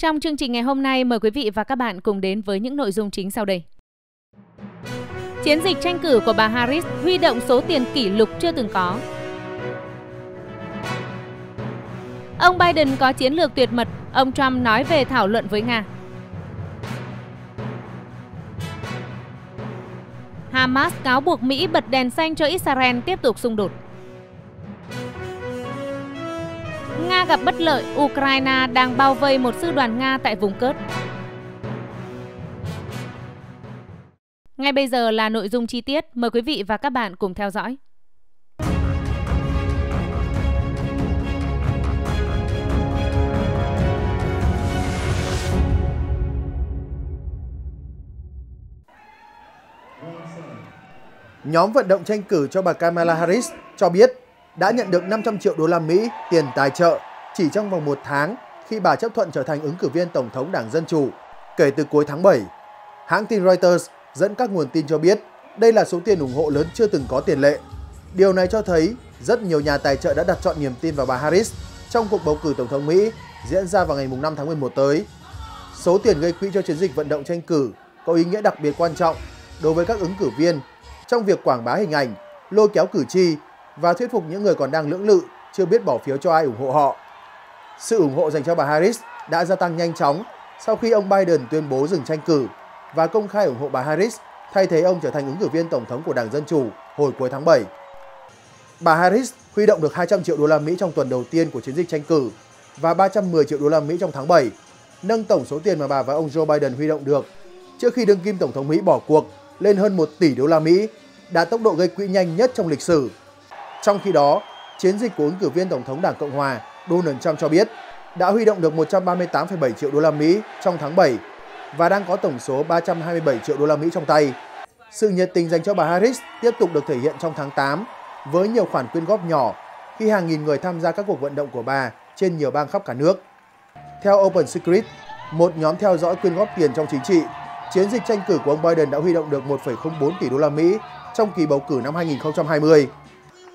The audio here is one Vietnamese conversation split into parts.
Trong chương trình ngày hôm nay, mời quý vị và các bạn cùng đến với những nội dung chính sau đây. Chiến dịch tranh cử của bà Harris huy động số tiền kỷ lục chưa từng có. Ông Biden có chiến lược tuyệt mật, ông Trump nói về thảo luận với Nga. Hamas cáo buộc Mỹ bật đèn xanh cho Israel tiếp tục xung đột. Nga gặp bất lợi, Ukraine đang bao vây một sư đoàn Nga tại vùng Cớt. Ngay bây giờ là nội dung chi tiết, mời quý vị và các bạn cùng theo dõi. Nhóm vận động tranh cử cho bà Kamala Harris cho biết đã nhận được 500 triệu đô la Mỹ tiền tài trợ chỉ trong vòng một tháng khi bà chấp thuận trở thành ứng cử viên Tổng thống Đảng Dân Chủ kể từ cuối tháng 7. Hãng tin Reuters dẫn các nguồn tin cho biết đây là số tiền ủng hộ lớn chưa từng có tiền lệ. Điều này cho thấy rất nhiều nhà tài trợ đã đặt chọn niềm tin vào bà Harris trong cuộc bầu cử Tổng thống Mỹ diễn ra vào ngày 5 tháng 11 tới. Số tiền gây quỹ cho chiến dịch vận động tranh cử có ý nghĩa đặc biệt quan trọng đối với các ứng cử viên trong việc quảng bá hình ảnh, lôi kéo cử tri và thuyết phục những người còn đang lưỡng lự chưa biết bỏ phiếu cho ai ủng hộ họ. Sự ủng hộ dành cho bà Harris đã gia tăng nhanh chóng sau khi ông Biden tuyên bố dừng tranh cử và công khai ủng hộ bà Harris thay thế ông trở thành ứng cử viên tổng thống của Đảng Dân Chủ hồi cuối tháng 7. Bà Harris huy động được 200 triệu đô la Mỹ trong tuần đầu tiên của chiến dịch tranh cử và 310 triệu đô la Mỹ trong tháng 7, nâng tổng số tiền mà bà và ông Joe Biden huy động được trước khi đương kim tổng thống Mỹ bỏ cuộc lên hơn 1 tỷ đô la Mỹ, đạt tốc độ gây quỹ nhanh nhất trong lịch sử trong khi đó, chiến dịch của ứng cử viên Tổng thống Đảng Cộng Hòa Donald Trump cho biết đã huy động được 138,7 triệu đô la Mỹ trong tháng 7 và đang có tổng số 327 triệu đô la Mỹ trong tay. Sự nhiệt tình dành cho bà Harris tiếp tục được thể hiện trong tháng 8 với nhiều khoản quyên góp nhỏ khi hàng nghìn người tham gia các cuộc vận động của bà trên nhiều bang khắp cả nước. Theo Open Secret, một nhóm theo dõi quyên góp tiền trong chính trị, chiến dịch tranh cử của ông Biden đã huy động được 1,04 tỷ đô la Mỹ trong kỳ bầu cử năm 2020.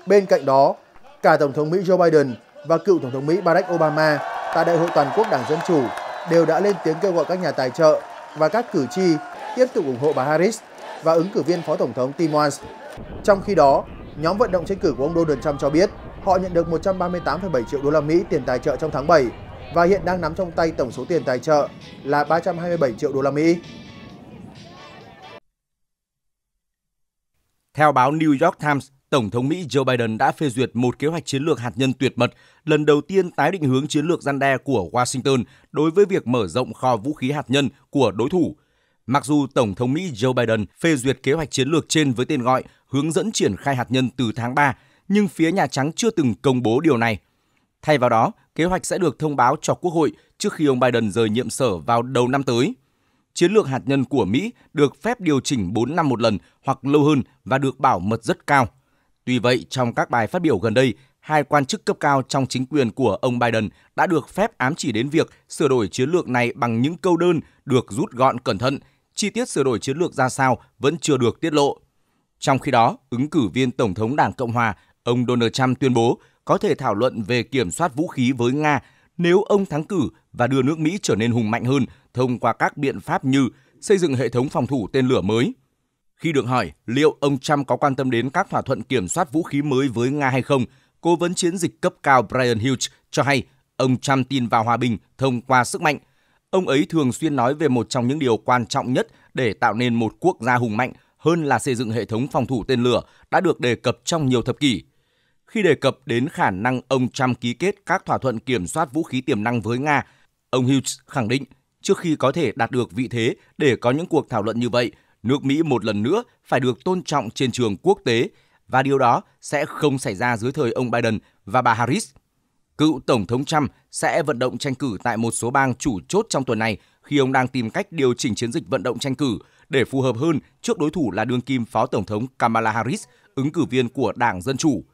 Bên cạnh đó, cả Tổng thống Mỹ Joe Biden và cựu Tổng thống Mỹ Barack Obama tại Đại hội Toàn quốc Đảng Dân Chủ đều đã lên tiếng kêu gọi các nhà tài trợ và các cử tri tiếp tục ủng hộ bà Harris và ứng cử viên Phó Tổng thống Tim Walz. Trong khi đó, nhóm vận động tranh cử của ông Donald Trump cho biết họ nhận được 138,7 triệu đô la Mỹ tiền tài trợ trong tháng 7 và hiện đang nắm trong tay tổng số tiền tài trợ là 327 triệu đô la Mỹ. Theo báo New York Times, Tổng thống Mỹ Joe Biden đã phê duyệt một kế hoạch chiến lược hạt nhân tuyệt mật, lần đầu tiên tái định hướng chiến lược gian đe của Washington đối với việc mở rộng kho vũ khí hạt nhân của đối thủ. Mặc dù Tổng thống Mỹ Joe Biden phê duyệt kế hoạch chiến lược trên với tên gọi hướng dẫn triển khai hạt nhân từ tháng 3, nhưng phía Nhà Trắng chưa từng công bố điều này. Thay vào đó, kế hoạch sẽ được thông báo cho Quốc hội trước khi ông Biden rời nhiệm sở vào đầu năm tới chiến lược hạt nhân của Mỹ được phép điều chỉnh 4 năm một lần hoặc lâu hơn và được bảo mật rất cao. Tuy vậy, trong các bài phát biểu gần đây, hai quan chức cấp cao trong chính quyền của ông Biden đã được phép ám chỉ đến việc sửa đổi chiến lược này bằng những câu đơn được rút gọn cẩn thận. Chi tiết sửa đổi chiến lược ra sao vẫn chưa được tiết lộ. Trong khi đó, ứng cử viên Tổng thống Đảng Cộng Hòa, ông Donald Trump tuyên bố có thể thảo luận về kiểm soát vũ khí với Nga nếu ông thắng cử và đưa nước Mỹ trở nên hùng mạnh hơn thông qua các biện pháp như xây dựng hệ thống phòng thủ tên lửa mới – khi được hỏi liệu ông Trump có quan tâm đến các thỏa thuận kiểm soát vũ khí mới với Nga hay không, cố vấn chiến dịch cấp cao Brian Hughes cho hay ông Trump tin vào hòa bình thông qua sức mạnh. Ông ấy thường xuyên nói về một trong những điều quan trọng nhất để tạo nên một quốc gia hùng mạnh hơn là xây dựng hệ thống phòng thủ tên lửa đã được đề cập trong nhiều thập kỷ. Khi đề cập đến khả năng ông Trump ký kết các thỏa thuận kiểm soát vũ khí tiềm năng với Nga, ông Hughes khẳng định trước khi có thể đạt được vị thế để có những cuộc thảo luận như vậy – nước Mỹ một lần nữa phải được tôn trọng trên trường quốc tế và điều đó sẽ không xảy ra dưới thời ông Biden và bà Harris. Cựu Tổng thống Trump sẽ vận động tranh cử tại một số bang chủ chốt trong tuần này khi ông đang tìm cách điều chỉnh chiến dịch vận động tranh cử để phù hợp hơn trước đối thủ là đương kim Phó Tổng thống Kamala Harris, ứng cử viên của Đảng Dân Chủ.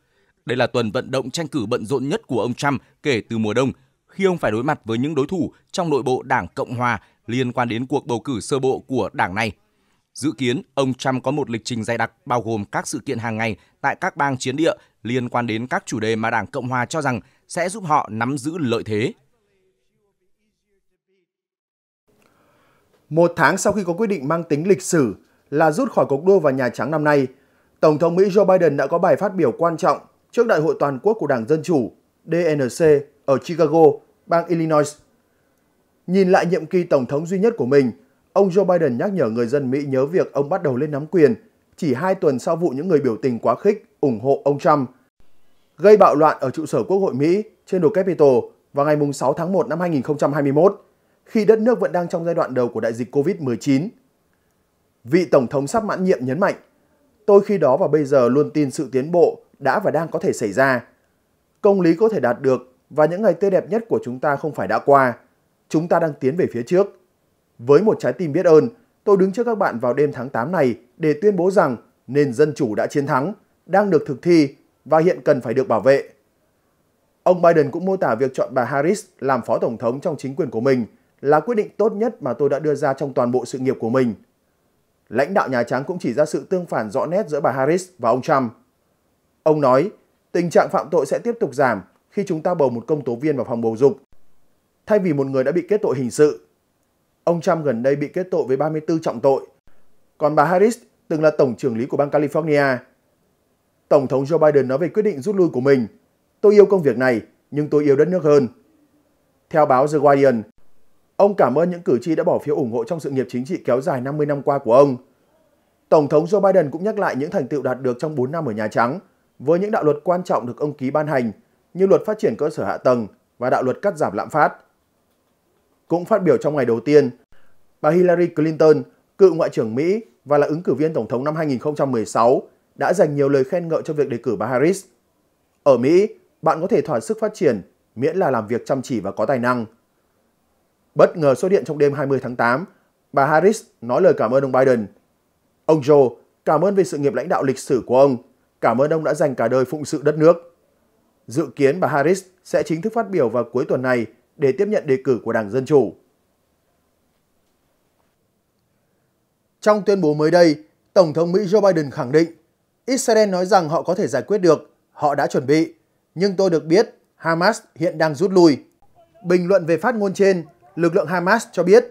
Đây là tuần vận động tranh cử bận rộn nhất của ông Trump kể từ mùa đông, khi ông phải đối mặt với những đối thủ trong nội bộ Đảng Cộng Hòa liên quan đến cuộc bầu cử sơ bộ của đảng này – Dự kiến, ông Trump có một lịch trình dày đặc bao gồm các sự kiện hàng ngày tại các bang chiến địa liên quan đến các chủ đề mà Đảng Cộng hòa cho rằng sẽ giúp họ nắm giữ lợi thế. Một tháng sau khi có quyết định mang tính lịch sử là rút khỏi cuộc đua vào Nhà Trắng năm nay, Tổng thống Mỹ Joe Biden đã có bài phát biểu quan trọng trước Đại hội Toàn quốc của Đảng Dân Chủ DNC ở Chicago, bang Illinois. Nhìn lại nhiệm kỳ Tổng thống duy nhất của mình – Ông Joe Biden nhắc nhở người dân Mỹ nhớ việc ông bắt đầu lên nắm quyền chỉ hai tuần sau vụ những người biểu tình quá khích ủng hộ ông Trump gây bạo loạn ở trụ sở Quốc hội Mỹ trên đồi Capitol vào ngày 6 tháng 1 năm 2021 khi đất nước vẫn đang trong giai đoạn đầu của đại dịch COVID-19. Vị Tổng thống sắp mãn nhiệm nhấn mạnh, tôi khi đó và bây giờ luôn tin sự tiến bộ đã và đang có thể xảy ra. Công lý có thể đạt được và những ngày tươi đẹp nhất của chúng ta không phải đã qua. Chúng ta đang tiến về phía trước. Với một trái tim biết ơn, tôi đứng trước các bạn vào đêm tháng 8 này để tuyên bố rằng nền dân chủ đã chiến thắng, đang được thực thi và hiện cần phải được bảo vệ. Ông Biden cũng mô tả việc chọn bà Harris làm phó tổng thống trong chính quyền của mình là quyết định tốt nhất mà tôi đã đưa ra trong toàn bộ sự nghiệp của mình. Lãnh đạo Nhà Trắng cũng chỉ ra sự tương phản rõ nét giữa bà Harris và ông Trump. Ông nói, tình trạng phạm tội sẽ tiếp tục giảm khi chúng ta bầu một công tố viên vào phòng bầu dục. Thay vì một người đã bị kết tội hình sự, Ông Trump gần đây bị kết tội với 34 trọng tội. Còn bà Harris từng là tổng trưởng lý của bang California. Tổng thống Joe Biden nói về quyết định rút lui của mình. Tôi yêu công việc này, nhưng tôi yêu đất nước hơn. Theo báo The Guardian, ông cảm ơn những cử tri đã bỏ phiếu ủng hộ trong sự nghiệp chính trị kéo dài 50 năm qua của ông. Tổng thống Joe Biden cũng nhắc lại những thành tựu đạt được trong 4 năm ở Nhà Trắng với những đạo luật quan trọng được ông ký ban hành như luật phát triển cơ sở hạ tầng và đạo luật cắt giảm lạm phát cũng phát biểu trong ngày đầu tiên. Bà Hillary Clinton, cựu Ngoại trưởng Mỹ và là ứng cử viên Tổng thống năm 2016, đã dành nhiều lời khen ngợi cho việc đề cử bà Harris. Ở Mỹ, bạn có thể thỏa sức phát triển miễn là làm việc chăm chỉ và có tài năng. Bất ngờ xuất hiện trong đêm 20 tháng 8, bà Harris nói lời cảm ơn ông Biden. Ông Joe, cảm ơn về sự nghiệp lãnh đạo lịch sử của ông. Cảm ơn ông đã dành cả đời phụng sự đất nước. Dự kiến bà Harris sẽ chính thức phát biểu vào cuối tuần này để tiếp nhận đề cử của Đảng Dân Chủ. Trong tuyên bố mới đây, Tổng thống Mỹ Joe Biden khẳng định Israel nói rằng họ có thể giải quyết được, họ đã chuẩn bị, nhưng tôi được biết Hamas hiện đang rút lui. Bình luận về phát ngôn trên, lực lượng Hamas cho biết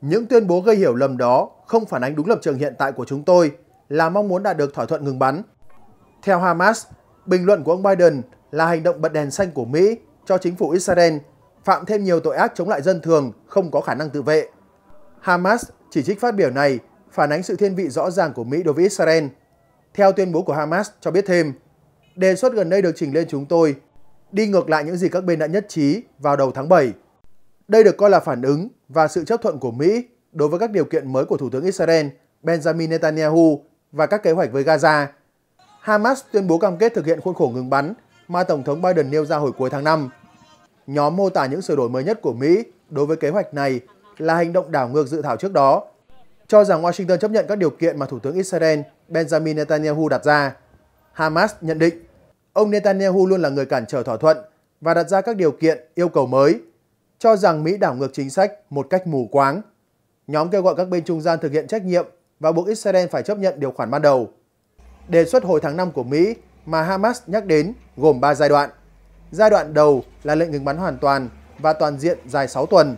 những tuyên bố gây hiểu lầm đó không phản ánh đúng lập trường hiện tại của chúng tôi là mong muốn đạt được thỏa thuận ngừng bắn. Theo Hamas, bình luận của ông Biden là hành động bật đèn xanh của Mỹ cho chính phủ Israel phạm thêm nhiều tội ác chống lại dân thường không có khả năng tự vệ. Hamas chỉ trích phát biểu này phản ánh sự thiên vị rõ ràng của Mỹ đối với Israel. Theo tuyên bố của Hamas cho biết thêm, đề xuất gần đây được trình lên chúng tôi, đi ngược lại những gì các bên đã nhất trí vào đầu tháng 7. Đây được coi là phản ứng và sự chấp thuận của Mỹ đối với các điều kiện mới của Thủ tướng Israel Benjamin Netanyahu và các kế hoạch với Gaza. Hamas tuyên bố cam kết thực hiện khuôn khổ ngừng bắn mà Tổng thống Biden nêu ra hồi cuối tháng 5 nhóm mô tả những sửa đổi mới nhất của Mỹ đối với kế hoạch này là hành động đảo ngược dự thảo trước đó, cho rằng Washington chấp nhận các điều kiện mà Thủ tướng Israel Benjamin Netanyahu đặt ra. Hamas nhận định, ông Netanyahu luôn là người cản trở thỏa thuận và đặt ra các điều kiện, yêu cầu mới, cho rằng Mỹ đảo ngược chính sách một cách mù quáng. Nhóm kêu gọi các bên trung gian thực hiện trách nhiệm và buộc Israel phải chấp nhận điều khoản ban đầu. Đề xuất hồi tháng 5 của Mỹ mà Hamas nhắc đến gồm 3 giai đoạn – Giai đoạn đầu là lệnh ngừng bắn hoàn toàn và toàn diện dài 6 tuần.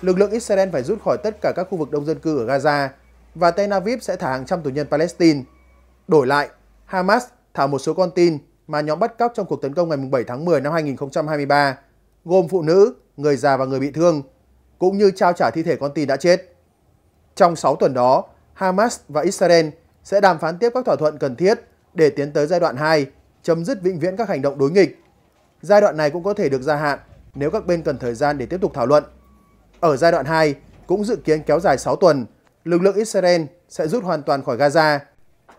Lực lượng Israel phải rút khỏi tất cả các khu vực đông dân cư ở Gaza và Tel Aviv sẽ thả hàng trăm tù nhân Palestine. Đổi lại, Hamas thả một số con tin mà nhóm bắt cóc trong cuộc tấn công ngày 7 tháng 10 năm 2023, gồm phụ nữ, người già và người bị thương, cũng như trao trả thi thể con tin đã chết. Trong 6 tuần đó, Hamas và Israel sẽ đàm phán tiếp các thỏa thuận cần thiết để tiến tới giai đoạn 2, chấm dứt vĩnh viễn các hành động đối nghịch giai đoạn này cũng có thể được gia hạn nếu các bên cần thời gian để tiếp tục thảo luận. Ở giai đoạn 2, cũng dự kiến kéo dài 6 tuần, lực lượng Israel sẽ rút hoàn toàn khỏi Gaza.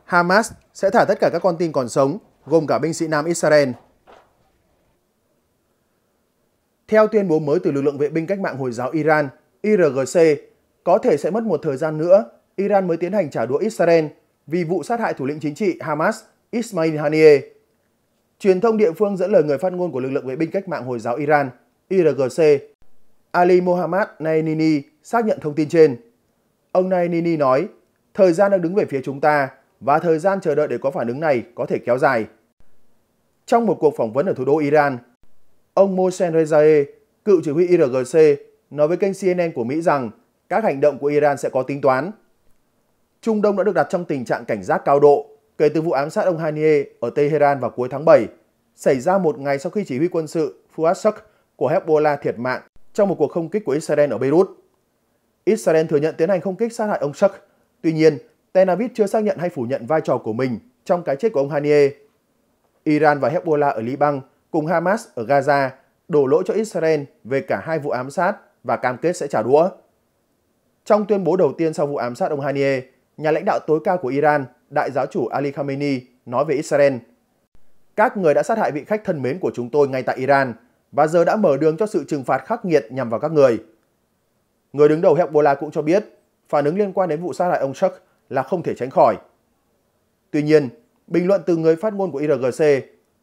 Hamas sẽ thả tất cả các con tin còn sống, gồm cả binh sĩ Nam Israel. Theo tuyên bố mới từ lực lượng vệ binh cách mạng Hồi giáo Iran, IRGC, có thể sẽ mất một thời gian nữa, Iran mới tiến hành trả đũa Israel vì vụ sát hại thủ lĩnh chính trị Hamas Ismail Haniyeh. Truyền thông địa phương dẫn lời người phát ngôn của lực lượng vệ binh cách mạng Hồi giáo Iran, IRGC, Ali Mohammad Nainini xác nhận thông tin trên. Ông Nainini nói, thời gian đang đứng về phía chúng ta và thời gian chờ đợi để có phản ứng này có thể kéo dài. Trong một cuộc phỏng vấn ở thủ đô Iran, ông Mohsen Rezaei, cựu chỉ huy IRGC, nói với kênh CNN của Mỹ rằng các hành động của Iran sẽ có tính toán. Trung Đông đã được đặt trong tình trạng cảnh giác cao độ kể từ vụ ám sát ông Haniyeh ở Tehran vào cuối tháng 7, xảy ra một ngày sau khi chỉ huy quân sự Fuad Shuk của Hezbollah thiệt mạng trong một cuộc không kích của Israel ở Beirut. Israel thừa nhận tiến hành không kích sát hại ông Shuk, tuy nhiên Tel Aviv chưa xác nhận hay phủ nhận vai trò của mình trong cái chết của ông Haniyeh. Iran và Hezbollah ở Liban cùng Hamas ở Gaza đổ lỗi cho Israel về cả hai vụ ám sát và cam kết sẽ trả đũa. Trong tuyên bố đầu tiên sau vụ ám sát ông Haniyeh, nhà lãnh đạo tối cao của Iran Đại giáo chủ Ali Khamenei nói về Israel. Các người đã sát hại vị khách thân mến của chúng tôi ngay tại Iran và giờ đã mở đường cho sự trừng phạt khắc nghiệt nhằm vào các người. Người đứng đầu Hezbollah cũng cho biết phản ứng liên quan đến vụ sát hại ông Chuck là không thể tránh khỏi. Tuy nhiên, bình luận từ người phát ngôn của IRGC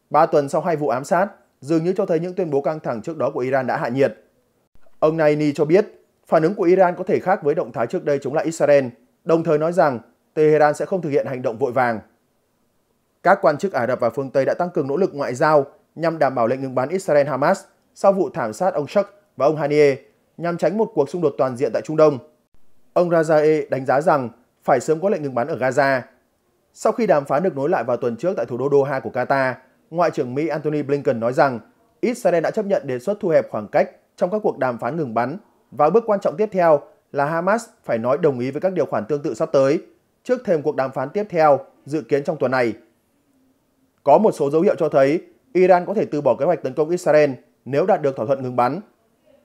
3 tuần sau hai vụ ám sát dường như cho thấy những tuyên bố căng thẳng trước đó của Iran đã hạ nhiệt. Ông Naini cho biết phản ứng của Iran có thể khác với động thái trước đây chống lại Israel, đồng thời nói rằng Tehran sẽ không thực hiện hành động vội vàng. Các quan chức Ả Rập và phương Tây đã tăng cường nỗ lực ngoại giao nhằm đảm bảo lệnh ngừng bắn Israel-Hamas sau vụ thảm sát ông Shak và ông Haniyeh nhằm tránh một cuộc xung đột toàn diện tại Trung Đông. Ông Rajae đánh giá rằng phải sớm có lệnh ngừng bắn ở Gaza. Sau khi đàm phán được nối lại vào tuần trước tại thủ đô Doha của Qatar, Ngoại trưởng Mỹ Antony Blinken nói rằng Israel đã chấp nhận đề xuất thu hẹp khoảng cách trong các cuộc đàm phán ngừng bắn và bước quan trọng tiếp theo là Hamas phải nói đồng ý với các điều khoản tương tự sắp tới trước thêm cuộc đàm phán tiếp theo dự kiến trong tuần này. Có một số dấu hiệu cho thấy Iran có thể từ bỏ kế hoạch tấn công Israel nếu đạt được thỏa thuận ngừng bắn.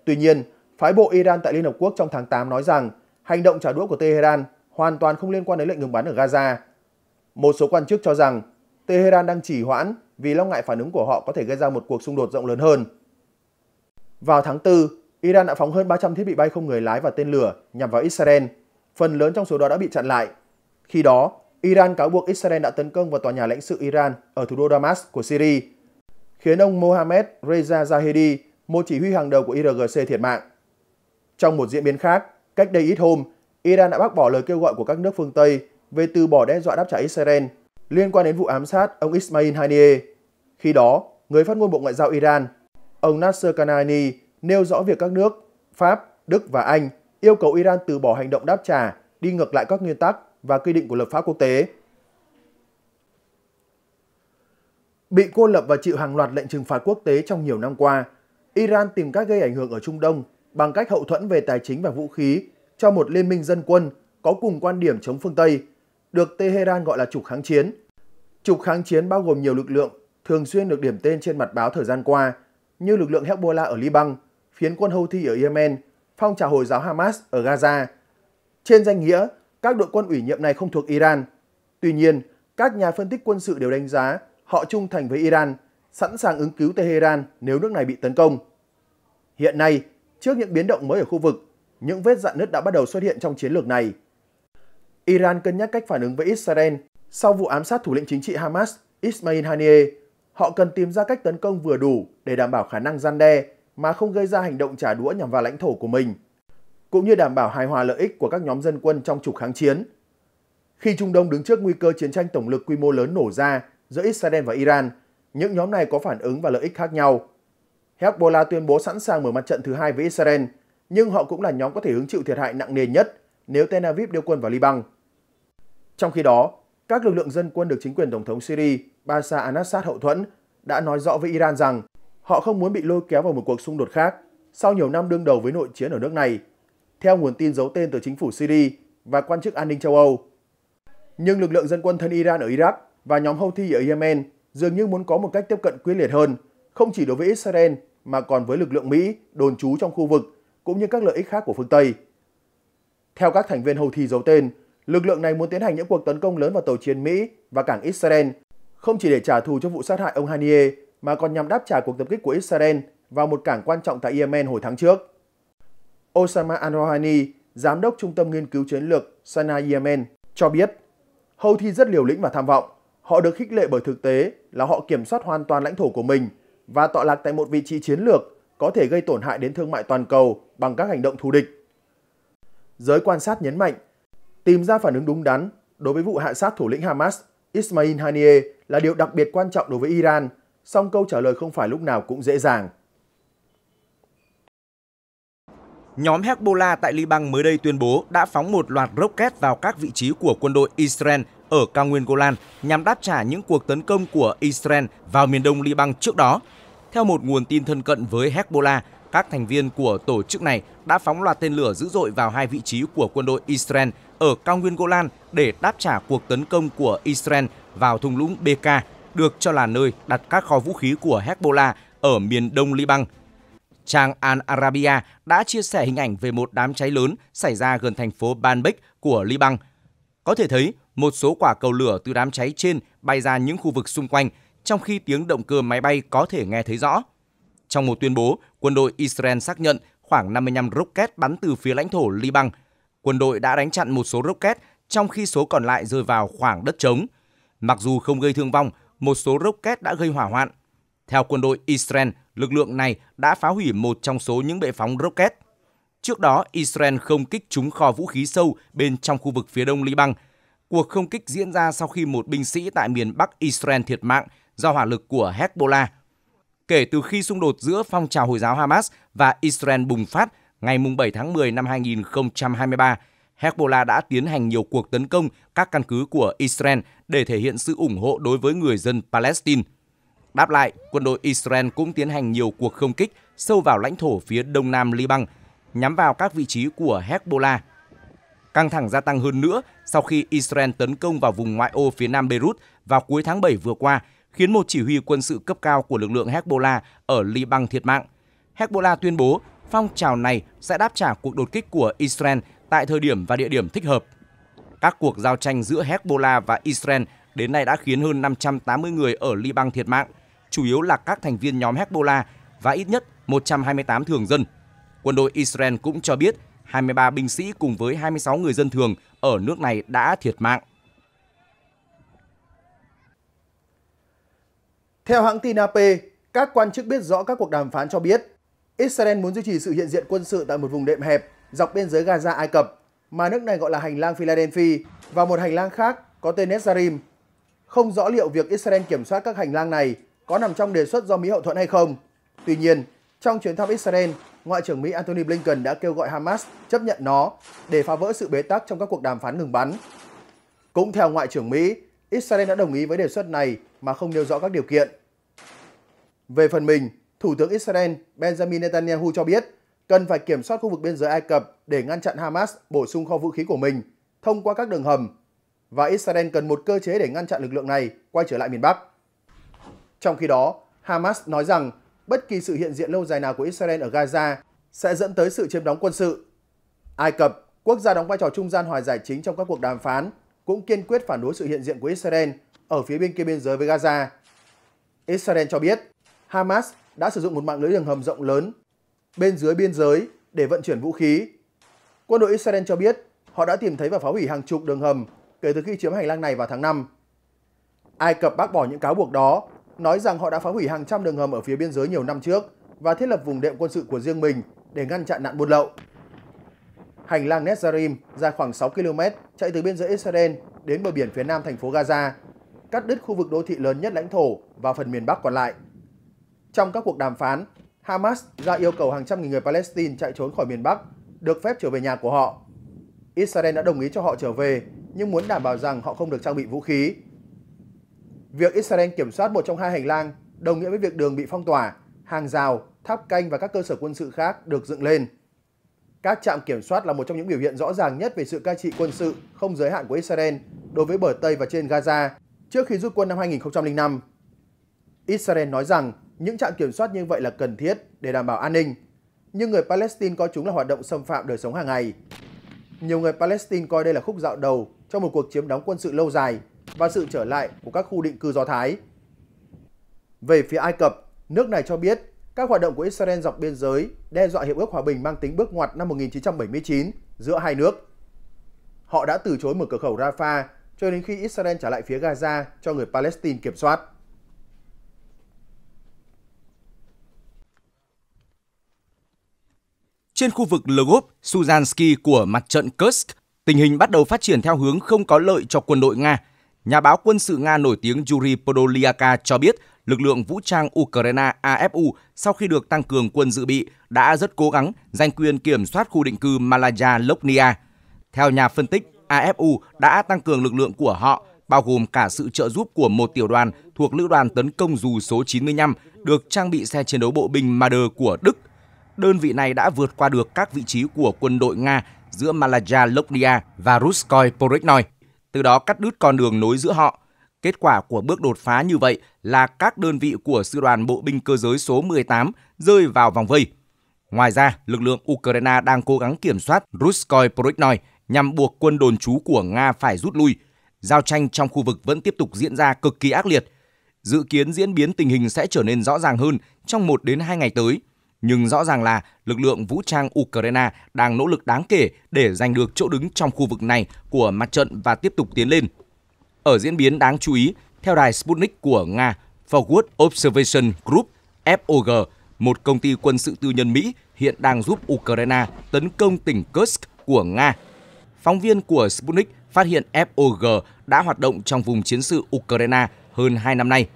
Tuy nhiên, phái bộ Iran tại Liên Hợp Quốc trong tháng 8 nói rằng hành động trả đũa của Tehran hoàn toàn không liên quan đến lệnh ngừng bắn ở Gaza. Một số quan chức cho rằng Tehran đang chỉ hoãn vì lo ngại phản ứng của họ có thể gây ra một cuộc xung đột rộng lớn hơn. Vào tháng 4, Iran đã phóng hơn 300 thiết bị bay không người lái và tên lửa nhằm vào Israel. Phần lớn trong số đó đã bị chặn lại khi đó, Iran cáo buộc Israel đã tấn công vào tòa nhà lãnh sự Iran ở thủ đô Damas của Syria, khiến ông Mohammed Reza Zahedi, một chỉ huy hàng đầu của IRGC thiệt mạng. Trong một diễn biến khác, cách đây ít hôm, Iran đã bác bỏ lời kêu gọi của các nước phương Tây về từ bỏ đe dọa đáp trả Israel liên quan đến vụ ám sát ông Ismail Haniyeh. Khi đó, người phát ngôn Bộ Ngoại giao Iran, ông Nasser Kanani nêu rõ việc các nước Pháp, Đức và Anh yêu cầu Iran từ bỏ hành động đáp trả đi ngược lại các nguyên tắc và quy định của luật pháp quốc tế. Bị cô lập và chịu hàng loạt lệnh trừng phạt quốc tế trong nhiều năm qua, Iran tìm cách gây ảnh hưởng ở Trung Đông bằng cách hậu thuẫn về tài chính và vũ khí cho một liên minh dân quân có cùng quan điểm chống phương Tây, được Tehran gọi là trục kháng chiến. Trục kháng chiến bao gồm nhiều lực lượng thường xuyên được điểm tên trên mặt báo thời gian qua, như lực lượng Hezbollah ở Liban, phiến quân Houthi ở Yemen, phong trào Hồi giáo Hamas ở Gaza. Trên danh nghĩa, các đội quân ủy nhiệm này không thuộc Iran. Tuy nhiên, các nhà phân tích quân sự đều đánh giá họ trung thành với Iran, sẵn sàng ứng cứu Tehran nếu nước này bị tấn công. Hiện nay, trước những biến động mới ở khu vực, những vết dạn nứt đã bắt đầu xuất hiện trong chiến lược này. Iran cân nhắc cách phản ứng với Israel sau vụ ám sát thủ lĩnh chính trị Hamas Ismail Haniyeh. Họ cần tìm ra cách tấn công vừa đủ để đảm bảo khả năng gian đe mà không gây ra hành động trả đũa nhằm vào lãnh thổ của mình cũng như đảm bảo hài hòa lợi ích của các nhóm dân quân trong trục kháng chiến. Khi Trung Đông đứng trước nguy cơ chiến tranh tổng lực quy mô lớn nổ ra giữa Israel và Iran, những nhóm này có phản ứng và lợi ích khác nhau. Hezbollah tuyên bố sẵn sàng mở mặt trận thứ hai với Israel, nhưng họ cũng là nhóm có thể hứng chịu thiệt hại nặng nề nhất nếu Tel Aviv đưa quân vào Liban. Trong khi đó, các lực lượng dân quân được chính quyền Tổng thống Syria Bashar al-Assad hậu thuẫn đã nói rõ với Iran rằng họ không muốn bị lôi kéo vào một cuộc xung đột khác sau nhiều năm đương đầu với nội chiến ở nước này theo nguồn tin giấu tên từ chính phủ Syria và quan chức an ninh châu Âu. Nhưng lực lượng dân quân thân Iran ở Iraq và nhóm Houthi ở Yemen dường như muốn có một cách tiếp cận quyết liệt hơn, không chỉ đối với Israel mà còn với lực lượng Mỹ đồn trú trong khu vực cũng như các lợi ích khác của phương Tây. Theo các thành viên Houthi giấu tên, lực lượng này muốn tiến hành những cuộc tấn công lớn vào tàu chiến Mỹ và cảng Israel, không chỉ để trả thù cho vụ sát hại ông Haniye mà còn nhằm đáp trả cuộc tập kích của Israel vào một cảng quan trọng tại Yemen hồi tháng trước. Osama al-Rouhani, giám đốc Trung tâm Nghiên cứu Chiến lược Sana Yemen, cho biết thi rất liều lĩnh và tham vọng. Họ được khích lệ bởi thực tế là họ kiểm soát hoàn toàn lãnh thổ của mình và tọa lạc tại một vị trí chiến lược có thể gây tổn hại đến thương mại toàn cầu bằng các hành động thù địch. Giới quan sát nhấn mạnh, tìm ra phản ứng đúng đắn đối với vụ hạ sát thủ lĩnh Hamas Ismail Haniyeh là điều đặc biệt quan trọng đối với Iran, song câu trả lời không phải lúc nào cũng dễ dàng. nhóm Hezbollah tại Liban mới đây tuyên bố đã phóng một loạt rocket vào các vị trí của quân đội Israel ở cao nguyên Golan nhằm đáp trả những cuộc tấn công của Israel vào miền đông Liban trước đó. Theo một nguồn tin thân cận với Hezbollah, các thành viên của tổ chức này đã phóng loạt tên lửa dữ dội vào hai vị trí của quân đội Israel ở cao nguyên Golan để đáp trả cuộc tấn công của Israel vào thung lũng Bekaa, được cho là nơi đặt các kho vũ khí của Hezbollah ở miền đông Liban. Trang Al Arabiya đã chia sẻ hình ảnh về một đám cháy lớn xảy ra gần thành phố Banbek của Liban. Có thể thấy, một số quả cầu lửa từ đám cháy trên bay ra những khu vực xung quanh, trong khi tiếng động cơ máy bay có thể nghe thấy rõ. Trong một tuyên bố, quân đội Israel xác nhận khoảng 55 rocket bắn từ phía lãnh thổ Liban. Quân đội đã đánh chặn một số rocket, trong khi số còn lại rơi vào khoảng đất trống. Mặc dù không gây thương vong, một số rocket đã gây hỏa hoạn. Theo quân đội Israel, lực lượng này đã phá hủy một trong số những bệ phóng rocket. Trước đó, Israel không kích trúng kho vũ khí sâu bên trong khu vực phía đông Liban. Cuộc không kích diễn ra sau khi một binh sĩ tại miền Bắc Israel thiệt mạng do hỏa lực của Hezbollah. Kể từ khi xung đột giữa phong trào Hồi giáo Hamas và Israel bùng phát ngày 7 tháng 10 năm 2023, Hezbollah đã tiến hành nhiều cuộc tấn công các căn cứ của Israel để thể hiện sự ủng hộ đối với người dân Palestine. Đáp lại, quân đội Israel cũng tiến hành nhiều cuộc không kích sâu vào lãnh thổ phía đông nam Liban, nhắm vào các vị trí của Hezbollah. Căng thẳng gia tăng hơn nữa sau khi Israel tấn công vào vùng ngoại ô phía nam Beirut vào cuối tháng 7 vừa qua, khiến một chỉ huy quân sự cấp cao của lực lượng Hezbollah ở Liban thiệt mạng. Hezbollah tuyên bố phong trào này sẽ đáp trả cuộc đột kích của Israel tại thời điểm và địa điểm thích hợp. Các cuộc giao tranh giữa Hezbollah và Israel đến nay đã khiến hơn 580 người ở Liban thiệt mạng, chủ yếu là các thành viên nhóm Hezbollah và ít nhất 128 thường dân. Quân đội Israel cũng cho biết 23 binh sĩ cùng với 26 người dân thường ở nước này đã thiệt mạng. Theo hãng tin AP, các quan chức biết rõ các cuộc đàm phán cho biết Israel muốn duy trì sự hiện diện quân sự tại một vùng đệm hẹp dọc biên giới Gaza Ai Cập mà nước này gọi là hành lang Philadelphia và một hành lang khác có tên Netzarim. Không rõ liệu việc Israel kiểm soát các hành lang này có nằm trong đề xuất do Mỹ hậu thuẫn hay không. Tuy nhiên, trong chuyến thăm Israel, Ngoại trưởng Mỹ Antony Blinken đã kêu gọi Hamas chấp nhận nó để phá vỡ sự bế tắc trong các cuộc đàm phán ngừng bắn. Cũng theo Ngoại trưởng Mỹ, Israel đã đồng ý với đề xuất này mà không nêu rõ các điều kiện. Về phần mình, Thủ tướng Israel Benjamin Netanyahu cho biết cần phải kiểm soát khu vực biên giới Ai Cập để ngăn chặn Hamas bổ sung kho vũ khí của mình thông qua các đường hầm và Israel cần một cơ chế để ngăn chặn lực lượng này quay trở lại miền Bắc. Trong khi đó, Hamas nói rằng bất kỳ sự hiện diện lâu dài nào của Israel ở Gaza sẽ dẫn tới sự chiếm đóng quân sự. Ai Cập, quốc gia đóng vai trò trung gian hòa giải chính trong các cuộc đàm phán, cũng kiên quyết phản đối sự hiện diện của Israel ở phía bên kia biên giới với Gaza. Israel cho biết Hamas đã sử dụng một mạng lưới đường hầm rộng lớn bên dưới biên giới để vận chuyển vũ khí. Quân đội Israel cho biết họ đã tìm thấy và phá hủy hàng chục đường hầm kể từ khi chiếm hành lang này vào tháng 5. Ai Cập bác bỏ những cáo buộc đó nói rằng họ đã phá hủy hàng trăm đường hầm ở phía biên giới nhiều năm trước và thiết lập vùng đệm quân sự của riêng mình để ngăn chặn nạn buôn lậu. Hành lang Netzarim dài khoảng 6 km chạy từ biên giới Israel đến bờ biển phía nam thành phố Gaza, cắt đứt khu vực đô thị lớn nhất lãnh thổ và phần miền Bắc còn lại. Trong các cuộc đàm phán, Hamas ra yêu cầu hàng trăm nghìn người Palestine chạy trốn khỏi miền Bắc được phép trở về nhà của họ. Israel đã đồng ý cho họ trở về nhưng muốn đảm bảo rằng họ không được trang bị vũ khí Việc Israel kiểm soát một trong hai hành lang đồng nghĩa với việc đường bị phong tỏa, hàng rào, tháp canh và các cơ sở quân sự khác được dựng lên. Các trạm kiểm soát là một trong những biểu hiện rõ ràng nhất về sự cai trị quân sự không giới hạn của Israel đối với bờ Tây và trên Gaza trước khi rút quân năm 2005. Israel nói rằng những trạm kiểm soát như vậy là cần thiết để đảm bảo an ninh, nhưng người Palestine coi chúng là hoạt động xâm phạm đời sống hàng ngày. Nhiều người Palestine coi đây là khúc dạo đầu trong một cuộc chiếm đóng quân sự lâu dài và sự trở lại của các khu định cư Do Thái. Về phía Ai Cập, nước này cho biết các hoạt động của Israel dọc biên giới đe dọa hiệp ước hòa bình mang tính bước ngoặt năm 1979 giữa hai nước. Họ đã từ chối mở cửa khẩu Rafah cho đến khi Israel trả lại phía Gaza cho người Palestine kiểm soát. Trên khu vực lugov Suzansky của mặt trận Kursk, tình hình bắt đầu phát triển theo hướng không có lợi cho quân đội Nga – Nhà báo quân sự Nga nổi tiếng Yuri Podolyaka cho biết lực lượng vũ trang Ukraine AFU sau khi được tăng cường quân dự bị đã rất cố gắng giành quyền kiểm soát khu định cư Malaya Loknia. Theo nhà phân tích, AFU đã tăng cường lực lượng của họ, bao gồm cả sự trợ giúp của một tiểu đoàn thuộc Lữ đoàn Tấn công dù số 95 được trang bị xe chiến đấu bộ binh Marder của Đức. Đơn vị này đã vượt qua được các vị trí của quân đội Nga giữa Malaya Loknia và Ruskoy Poreknoy từ đó cắt đứt con đường nối giữa họ. Kết quả của bước đột phá như vậy là các đơn vị của Sư đoàn Bộ binh Cơ giới số 18 rơi vào vòng vây. Ngoài ra, lực lượng Ukraine đang cố gắng kiểm soát Ruskoy Proiknoy nhằm buộc quân đồn trú của Nga phải rút lui. Giao tranh trong khu vực vẫn tiếp tục diễn ra cực kỳ ác liệt. Dự kiến diễn biến tình hình sẽ trở nên rõ ràng hơn trong 1 đến 2 ngày tới – nhưng rõ ràng là lực lượng vũ trang Ukraine đang nỗ lực đáng kể để giành được chỗ đứng trong khu vực này của mặt trận và tiếp tục tiến lên. Ở diễn biến đáng chú ý, theo đài Sputnik của Nga, Forward Observation Group FOG, một công ty quân sự tư nhân Mỹ hiện đang giúp Ukraine tấn công tỉnh Kursk của Nga. Phóng viên của Sputnik phát hiện FOG đã hoạt động trong vùng chiến sự Ukraine hơn 2 năm nay.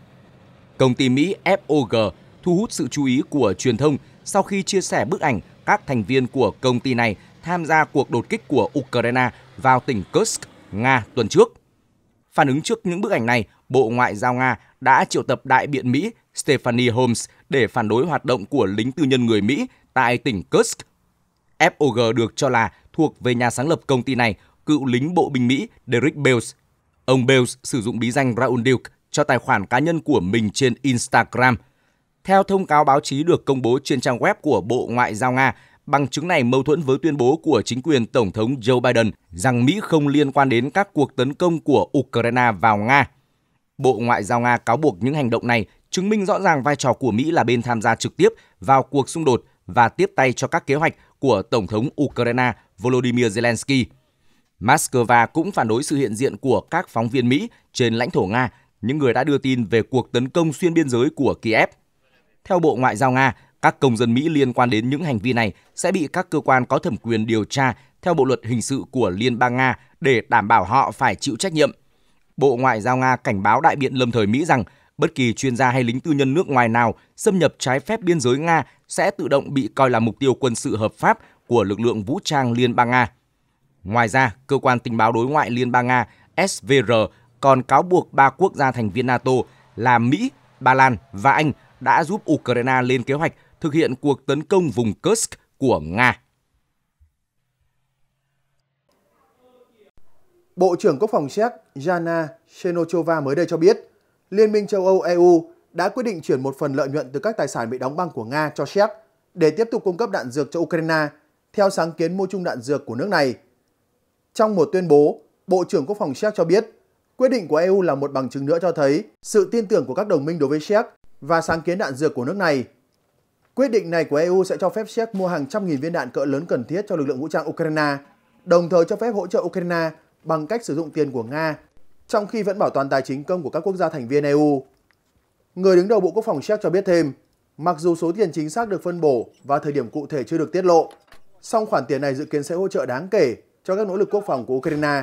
Công ty Mỹ FOG thu hút sự chú ý của truyền thông sau khi chia sẻ bức ảnh các thành viên của công ty này tham gia cuộc đột kích của Ukraine vào tỉnh Kursk, Nga tuần trước. Phản ứng trước những bức ảnh này, Bộ Ngoại giao Nga đã triệu tập đại biện Mỹ Stephanie Holmes để phản đối hoạt động của lính tư nhân người Mỹ tại tỉnh Kursk. FOG được cho là thuộc về nhà sáng lập công ty này, cựu lính bộ binh Mỹ Derek Bells. Ông Bells sử dụng bí danh Raoul Duke cho tài khoản cá nhân của mình trên Instagram – theo thông cáo báo chí được công bố trên trang web của Bộ Ngoại giao Nga, bằng chứng này mâu thuẫn với tuyên bố của chính quyền Tổng thống Joe Biden rằng Mỹ không liên quan đến các cuộc tấn công của Ukraine vào Nga. Bộ Ngoại giao Nga cáo buộc những hành động này chứng minh rõ ràng vai trò của Mỹ là bên tham gia trực tiếp vào cuộc xung đột và tiếp tay cho các kế hoạch của Tổng thống Ukraine Volodymyr Zelensky. Moscow cũng phản đối sự hiện diện của các phóng viên Mỹ trên lãnh thổ Nga, những người đã đưa tin về cuộc tấn công xuyên biên giới của Kiev. Theo Bộ Ngoại giao Nga, các công dân Mỹ liên quan đến những hành vi này sẽ bị các cơ quan có thẩm quyền điều tra theo Bộ luật hình sự của Liên bang Nga để đảm bảo họ phải chịu trách nhiệm. Bộ Ngoại giao Nga cảnh báo đại biện lâm thời Mỹ rằng bất kỳ chuyên gia hay lính tư nhân nước ngoài nào xâm nhập trái phép biên giới Nga sẽ tự động bị coi là mục tiêu quân sự hợp pháp của lực lượng vũ trang Liên bang Nga. Ngoài ra, cơ quan tình báo đối ngoại Liên bang Nga SVR còn cáo buộc ba quốc gia thành viên NATO là Mỹ, Ba Lan và Anh đã giúp Ukraine lên kế hoạch thực hiện cuộc tấn công vùng Kursk của Nga. Bộ trưởng Quốc phòng Séc Jana Shenochova mới đây cho biết, Liên minh châu Âu EU đã quyết định chuyển một phần lợi nhuận từ các tài sản bị đóng băng của Nga cho Séc để tiếp tục cung cấp đạn dược cho Ukraine, theo sáng kiến mua chung đạn dược của nước này. Trong một tuyên bố, Bộ trưởng Quốc phòng Séc cho biết, quyết định của EU là một bằng chứng nữa cho thấy sự tin tưởng của các đồng minh đối với Séc và sáng kiến đạn dược của nước này. Quyết định này của EU sẽ cho phép Czech mua hàng trăm nghìn viên đạn cỡ lớn cần thiết cho lực lượng vũ trang Ukraine, đồng thời cho phép hỗ trợ Ukraine bằng cách sử dụng tiền của Nga, trong khi vẫn bảo toàn tài chính công của các quốc gia thành viên EU. Người đứng đầu Bộ Quốc phòng Czech cho biết thêm, mặc dù số tiền chính xác được phân bổ và thời điểm cụ thể chưa được tiết lộ, song khoản tiền này dự kiến sẽ hỗ trợ đáng kể cho các nỗ lực quốc phòng của Ukraine.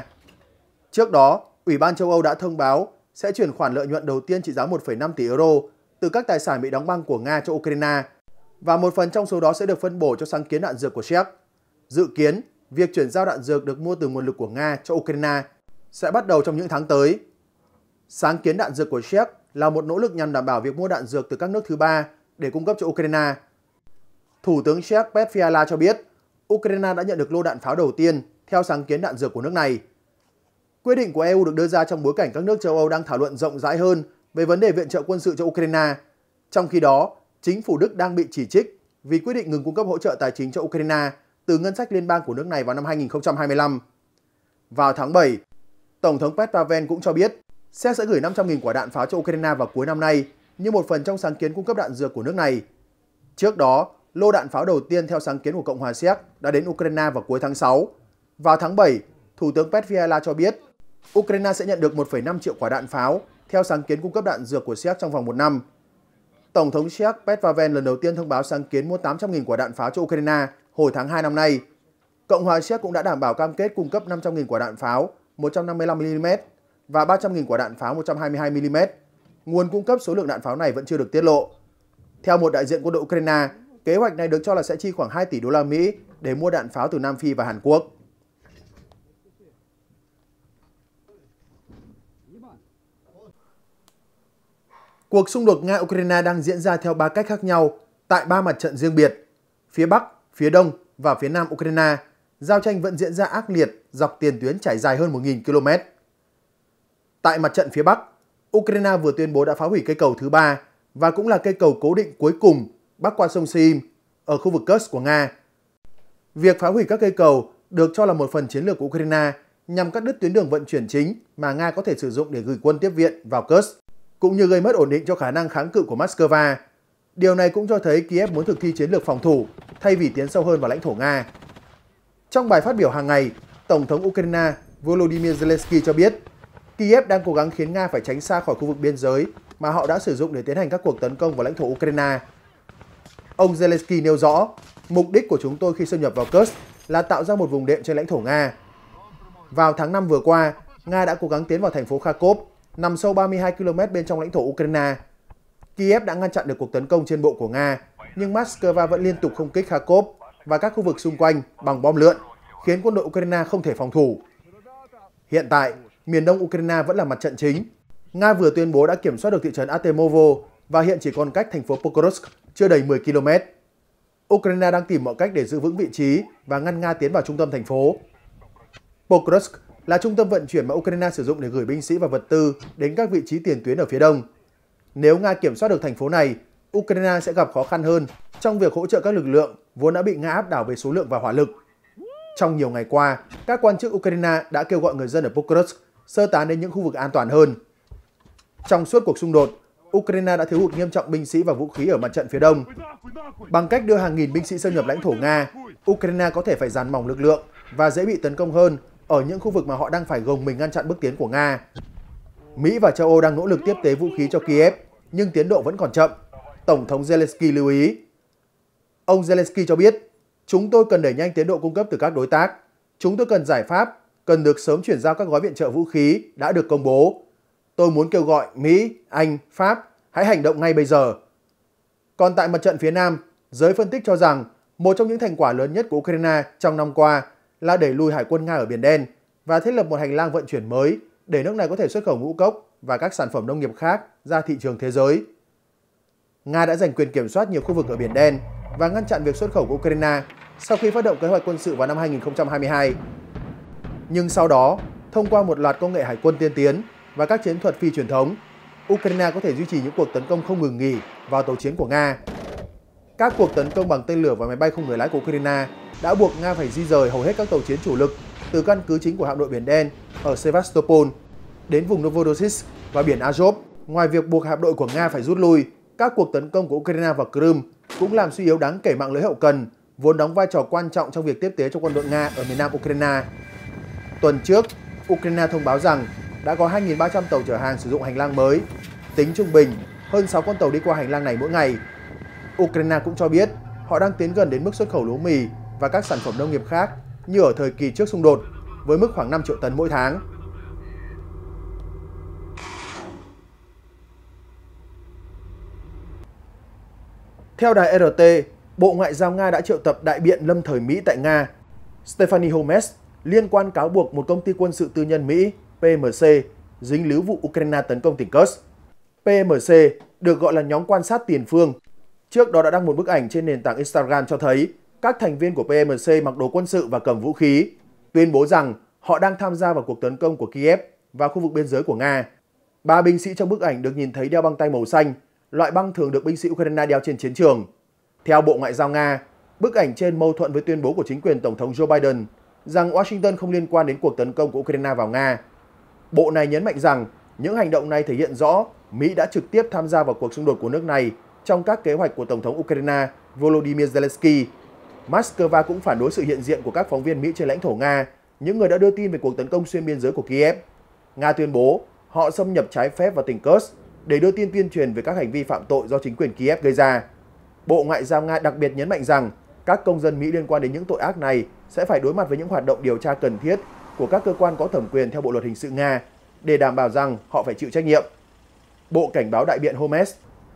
Trước đó, Ủy ban châu Âu đã thông báo sẽ chuyển khoản lợi nhuận đầu tiên trị giá 1,5 tỷ euro từ các tài sản bị đóng băng của Nga cho Ukraine và một phần trong số đó sẽ được phân bổ cho sáng kiến đạn dược của Séc. Dự kiến, việc chuyển giao đạn dược được mua từ nguồn lực của Nga cho Ukraine sẽ bắt đầu trong những tháng tới. Sáng kiến đạn dược của Séc là một nỗ lực nhằm đảm bảo việc mua đạn dược từ các nước thứ ba để cung cấp cho Ukraine. Thủ tướng Séc Pep Fiala cho biết, Ukraine đã nhận được lô đạn pháo đầu tiên theo sáng kiến đạn dược của nước này. Quyết định của EU được đưa ra trong bối cảnh các nước châu Âu đang thảo luận rộng rãi hơn về vấn đề viện trợ quân sự cho Ukraine. Trong khi đó, chính phủ Đức đang bị chỉ trích vì quyết định ngừng cung cấp hỗ trợ tài chính cho Ukraine từ ngân sách liên bang của nước này vào năm 2025. Vào tháng 7, Tổng thống Pet Pavel cũng cho biết Séc sẽ gửi 500.000 quả đạn pháo cho Ukraine vào cuối năm nay như một phần trong sáng kiến cung cấp đạn dược của nước này. Trước đó, lô đạn pháo đầu tiên theo sáng kiến của Cộng hòa Séc đã đến Ukraine vào cuối tháng 6. Vào tháng 7, Thủ tướng Pet Fiala cho biết Ukraine sẽ nhận được 1,5 triệu quả đạn pháo theo sáng kiến cung cấp đạn dược của Séc trong vòng một năm. Tổng thống Séc Petvaven lần đầu tiên thông báo sáng kiến mua 800.000 quả đạn pháo cho Ukraine hồi tháng 2 năm nay. Cộng hòa Séc cũng đã đảm bảo cam kết cung cấp 500.000 quả đạn pháo 155mm và 300.000 quả đạn pháo 122mm. Nguồn cung cấp số lượng đạn pháo này vẫn chưa được tiết lộ. Theo một đại diện quân đội Ukraine, kế hoạch này được cho là sẽ chi khoảng 2 tỷ đô la Mỹ để mua đạn pháo từ Nam Phi và Hàn Quốc. Cuộc xung đột Nga-Ukraine đang diễn ra theo ba cách khác nhau tại ba mặt trận riêng biệt. Phía Bắc, phía Đông và phía Nam Ukraine, giao tranh vẫn diễn ra ác liệt dọc tiền tuyến trải dài hơn 1.000 km. Tại mặt trận phía Bắc, Ukraine vừa tuyên bố đã phá hủy cây cầu thứ ba và cũng là cây cầu cố định cuối cùng bắc qua sông Siim ở khu vực Kursk của Nga. Việc phá hủy các cây cầu được cho là một phần chiến lược của Ukraine nhằm cắt đứt tuyến đường vận chuyển chính mà Nga có thể sử dụng để gửi quân tiếp viện vào Kursk cũng như gây mất ổn định cho khả năng kháng cự của Moscow. Điều này cũng cho thấy Kiev muốn thực thi chiến lược phòng thủ thay vì tiến sâu hơn vào lãnh thổ Nga. Trong bài phát biểu hàng ngày, Tổng thống Ukraine Volodymyr Zelensky cho biết Kiev đang cố gắng khiến Nga phải tránh xa khỏi khu vực biên giới mà họ đã sử dụng để tiến hành các cuộc tấn công vào lãnh thổ Ukraine. Ông Zelensky nêu rõ, mục đích của chúng tôi khi xâm nhập vào Kursk là tạo ra một vùng đệm trên lãnh thổ Nga. Vào tháng 5 vừa qua, Nga đã cố gắng tiến vào thành phố Kharkov nằm sâu 32 km bên trong lãnh thổ Ukraine. Kiev đã ngăn chặn được cuộc tấn công trên bộ của Nga, nhưng Moscow vẫn liên tục không kích Kharkov và các khu vực xung quanh bằng bom lượn, khiến quân đội Ukraine không thể phòng thủ. Hiện tại, miền đông Ukraine vẫn là mặt trận chính. Nga vừa tuyên bố đã kiểm soát được thị trấn Artemovo và hiện chỉ còn cách thành phố Pokrovsk chưa đầy 10 km. Ukraine đang tìm mọi cách để giữ vững vị trí và ngăn Nga tiến vào trung tâm thành phố. Pokrovsk là trung tâm vận chuyển mà Ukraine sử dụng để gửi binh sĩ và vật tư đến các vị trí tiền tuyến ở phía đông. Nếu Nga kiểm soát được thành phố này, Ukraine sẽ gặp khó khăn hơn trong việc hỗ trợ các lực lượng vốn đã bị Nga áp đảo về số lượng và hỏa lực. Trong nhiều ngày qua, các quan chức Ukraine đã kêu gọi người dân ở Pokrovsk sơ tán đến những khu vực an toàn hơn. Trong suốt cuộc xung đột, Ukraine đã thiếu hụt nghiêm trọng binh sĩ và vũ khí ở mặt trận phía đông. Bằng cách đưa hàng nghìn binh sĩ xâm nhập lãnh thổ Nga, Ukraine có thể phải dàn mỏng lực lượng và dễ bị tấn công hơn ở những khu vực mà họ đang phải gồng mình ngăn chặn bước tiến của Nga. Mỹ và châu Âu đang nỗ lực tiếp tế vũ khí cho Kiev, nhưng tiến độ vẫn còn chậm. Tổng thống Zelensky lưu ý. Ông Zelensky cho biết, chúng tôi cần đẩy nhanh tiến độ cung cấp từ các đối tác. Chúng tôi cần giải pháp, cần được sớm chuyển giao các gói viện trợ vũ khí đã được công bố. Tôi muốn kêu gọi Mỹ, Anh, Pháp hãy hành động ngay bây giờ. Còn tại mặt trận phía Nam, giới phân tích cho rằng một trong những thành quả lớn nhất của Ukraine trong năm qua là đẩy lùi hải quân Nga ở Biển Đen và thiết lập một hành lang vận chuyển mới để nước này có thể xuất khẩu ngũ cốc và các sản phẩm nông nghiệp khác ra thị trường thế giới. Nga đã giành quyền kiểm soát nhiều khu vực ở Biển Đen và ngăn chặn việc xuất khẩu của Ukraine sau khi phát động kế hoạch quân sự vào năm 2022. Nhưng sau đó, thông qua một loạt công nghệ hải quân tiên tiến và các chiến thuật phi truyền thống, Ukraine có thể duy trì những cuộc tấn công không ngừng nghỉ vào tàu chiến của Nga. Các cuộc tấn công bằng tên lửa và máy bay không người lái của Ukraine đã buộc Nga phải di rời hầu hết các tàu chiến chủ lực từ căn cứ chính của hạm đội Biển Đen ở Sevastopol đến vùng novorossiysk và biển Azov. Ngoài việc buộc hạm đội của Nga phải rút lui, các cuộc tấn công của Ukraine và Crimea cũng làm suy yếu đáng kể mạng lưới hậu cần, vốn đóng vai trò quan trọng trong việc tiếp tế cho quân đội Nga ở miền nam Ukraine. Tuần trước, Ukraine thông báo rằng đã có 2.300 tàu chở hàng sử dụng hành lang mới. Tính trung bình, hơn 6 con tàu đi qua hành lang này mỗi ngày. Ukraine cũng cho biết họ đang tiến gần đến mức xuất khẩu lúa mì và các sản phẩm nông nghiệp khác như ở thời kỳ trước xung đột với mức khoảng 5 triệu tấn mỗi tháng. Theo đài RT, Bộ Ngoại giao Nga đã triệu tập đại biện lâm thời Mỹ tại Nga, Stephanie Holmes, liên quan cáo buộc một công ty quân sự tư nhân Mỹ, PMC, dính líu vụ Ukraine tấn công tỉnh Kursk. PMC được gọi là nhóm quan sát tiền phương. Trước đó đã đăng một bức ảnh trên nền tảng Instagram cho thấy các thành viên của PMC mặc đồ quân sự và cầm vũ khí, tuyên bố rằng họ đang tham gia vào cuộc tấn công của Kiev và khu vực biên giới của Nga. Ba binh sĩ trong bức ảnh được nhìn thấy đeo băng tay màu xanh, loại băng thường được binh sĩ Ukraine đeo trên chiến trường. Theo Bộ Ngoại giao Nga, bức ảnh trên mâu thuẫn với tuyên bố của chính quyền Tổng thống Joe Biden rằng Washington không liên quan đến cuộc tấn công của Ukraine vào Nga. Bộ này nhấn mạnh rằng những hành động này thể hiện rõ Mỹ đã trực tiếp tham gia vào cuộc xung đột của nước này trong các kế hoạch của Tổng thống Ukraine Volodymyr Zelensky Moscow cũng phản đối sự hiện diện của các phóng viên Mỹ trên lãnh thổ Nga, những người đã đưa tin về cuộc tấn công xuyên biên giới của Kiev. Nga tuyên bố họ xâm nhập trái phép vào tỉnh Kursk để đưa tin tuyên truyền về các hành vi phạm tội do chính quyền Kiev gây ra. Bộ Ngoại giao Nga đặc biệt nhấn mạnh rằng các công dân Mỹ liên quan đến những tội ác này sẽ phải đối mặt với những hoạt động điều tra cần thiết của các cơ quan có thẩm quyền theo Bộ luật hình sự Nga để đảm bảo rằng họ phải chịu trách nhiệm. Bộ cảnh báo đại biện Holmes,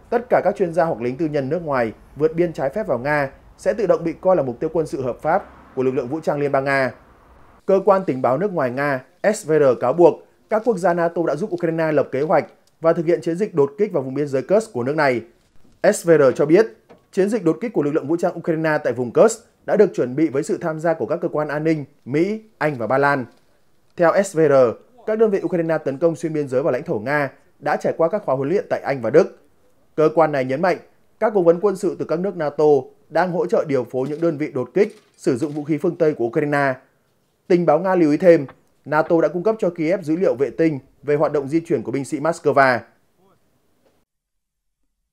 tất cả các chuyên gia hoặc lính tư nhân nước ngoài vượt biên trái phép vào Nga sẽ tự động bị coi là mục tiêu quân sự hợp pháp của lực lượng vũ trang Liên bang Nga. Cơ quan tình báo nước ngoài Nga SVR cáo buộc các quốc gia NATO đã giúp Ukraine lập kế hoạch và thực hiện chiến dịch đột kích vào vùng biên giới Kursk của nước này. SVR cho biết, chiến dịch đột kích của lực lượng vũ trang Ukraine tại vùng Kursk đã được chuẩn bị với sự tham gia của các cơ quan an ninh Mỹ, Anh và Ba Lan. Theo SVR, các đơn vị Ukraine tấn công xuyên biên giới vào lãnh thổ Nga đã trải qua các khóa huấn luyện tại Anh và Đức. Cơ quan này nhấn mạnh, các cố vấn quân sự từ các nước NATO đang hỗ trợ điều phối những đơn vị đột kích sử dụng vũ khí phương Tây của Ukraine. Tình báo Nga lưu ý thêm, NATO đã cung cấp cho Kiev dữ liệu vệ tinh về hoạt động di chuyển của binh sĩ Moscow.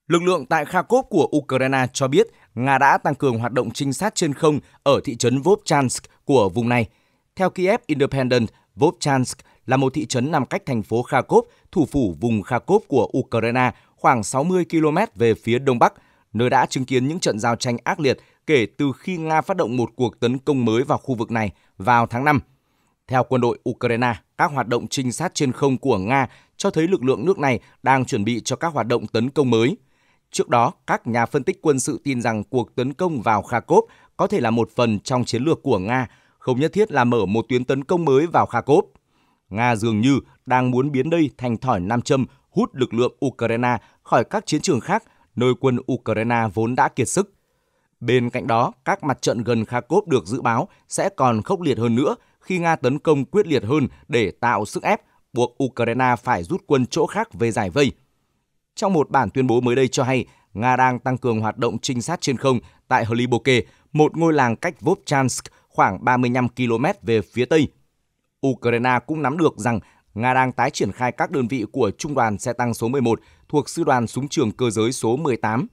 Lực lượng tại Kharkov của Ukraine cho biết Nga đã tăng cường hoạt động trinh sát trên không ở thị trấn Vovchansk của vùng này. Theo Kiev Independent, Vovchansk là một thị trấn nằm cách thành phố Kharkov, thủ phủ vùng Kharkov của Ukraine, khoảng 60 km về phía đông bắc – nơi đã chứng kiến những trận giao tranh ác liệt kể từ khi Nga phát động một cuộc tấn công mới vào khu vực này vào tháng 5. Theo quân đội Ukraine, các hoạt động trinh sát trên không của Nga cho thấy lực lượng nước này đang chuẩn bị cho các hoạt động tấn công mới. Trước đó, các nhà phân tích quân sự tin rằng cuộc tấn công vào Kharkov có thể là một phần trong chiến lược của Nga, không nhất thiết là mở một tuyến tấn công mới vào Kharkov. Nga dường như đang muốn biến đây thành thỏi nam châm hút lực lượng Ukraine khỏi các chiến trường khác nơi quân Ukraine vốn đã kiệt sức. Bên cạnh đó, các mặt trận gần Kharkov được dự báo sẽ còn khốc liệt hơn nữa khi Nga tấn công quyết liệt hơn để tạo sức ép buộc Ukraine phải rút quân chỗ khác về giải vây. Trong một bản tuyên bố mới đây cho hay, Nga đang tăng cường hoạt động trinh sát trên không tại Hliboke, một ngôi làng cách Vovchansk khoảng 35 km về phía tây. Ukraine cũng nắm được rằng Nga đang tái triển khai các đơn vị của Trung đoàn xe tăng số 11 thuộc Sư đoàn Súng trường Cơ giới số 18.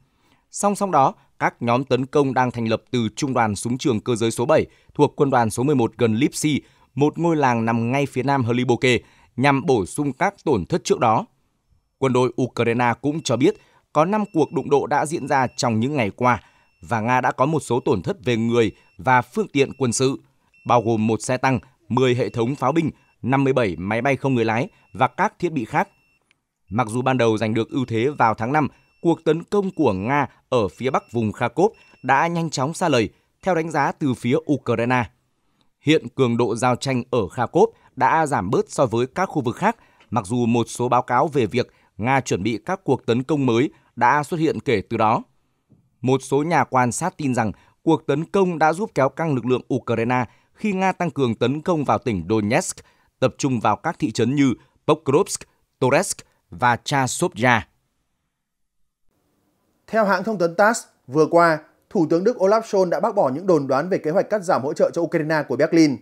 Song song đó, các nhóm tấn công đang thành lập từ Trung đoàn Súng trường Cơ giới số 7 thuộc Quân đoàn số 11 gần Lipsi, một ngôi làng nằm ngay phía nam Hliboke, nhằm bổ sung các tổn thất trước đó. Quân đội Ukraine cũng cho biết có 5 cuộc đụng độ đã diễn ra trong những ngày qua và Nga đã có một số tổn thất về người và phương tiện quân sự, bao gồm một xe tăng, 10 hệ thống pháo binh 57 máy bay không người lái và các thiết bị khác. Mặc dù ban đầu giành được ưu thế vào tháng 5, cuộc tấn công của Nga ở phía bắc vùng Kharkov đã nhanh chóng xa lời, theo đánh giá từ phía Ukraine. Hiện cường độ giao tranh ở Kharkov đã giảm bớt so với các khu vực khác, mặc dù một số báo cáo về việc Nga chuẩn bị các cuộc tấn công mới đã xuất hiện kể từ đó. Một số nhà quan sát tin rằng cuộc tấn công đã giúp kéo căng lực lượng Ukraine khi Nga tăng cường tấn công vào tỉnh Donetsk tập trung vào các thị trấn như Pokrovsk, Toretsk và Chasovya. Theo hãng thông tấn TASS, vừa qua, Thủ tướng Đức Olaf Scholz đã bác bỏ những đồn đoán về kế hoạch cắt giảm hỗ trợ cho Ukraine của Berlin.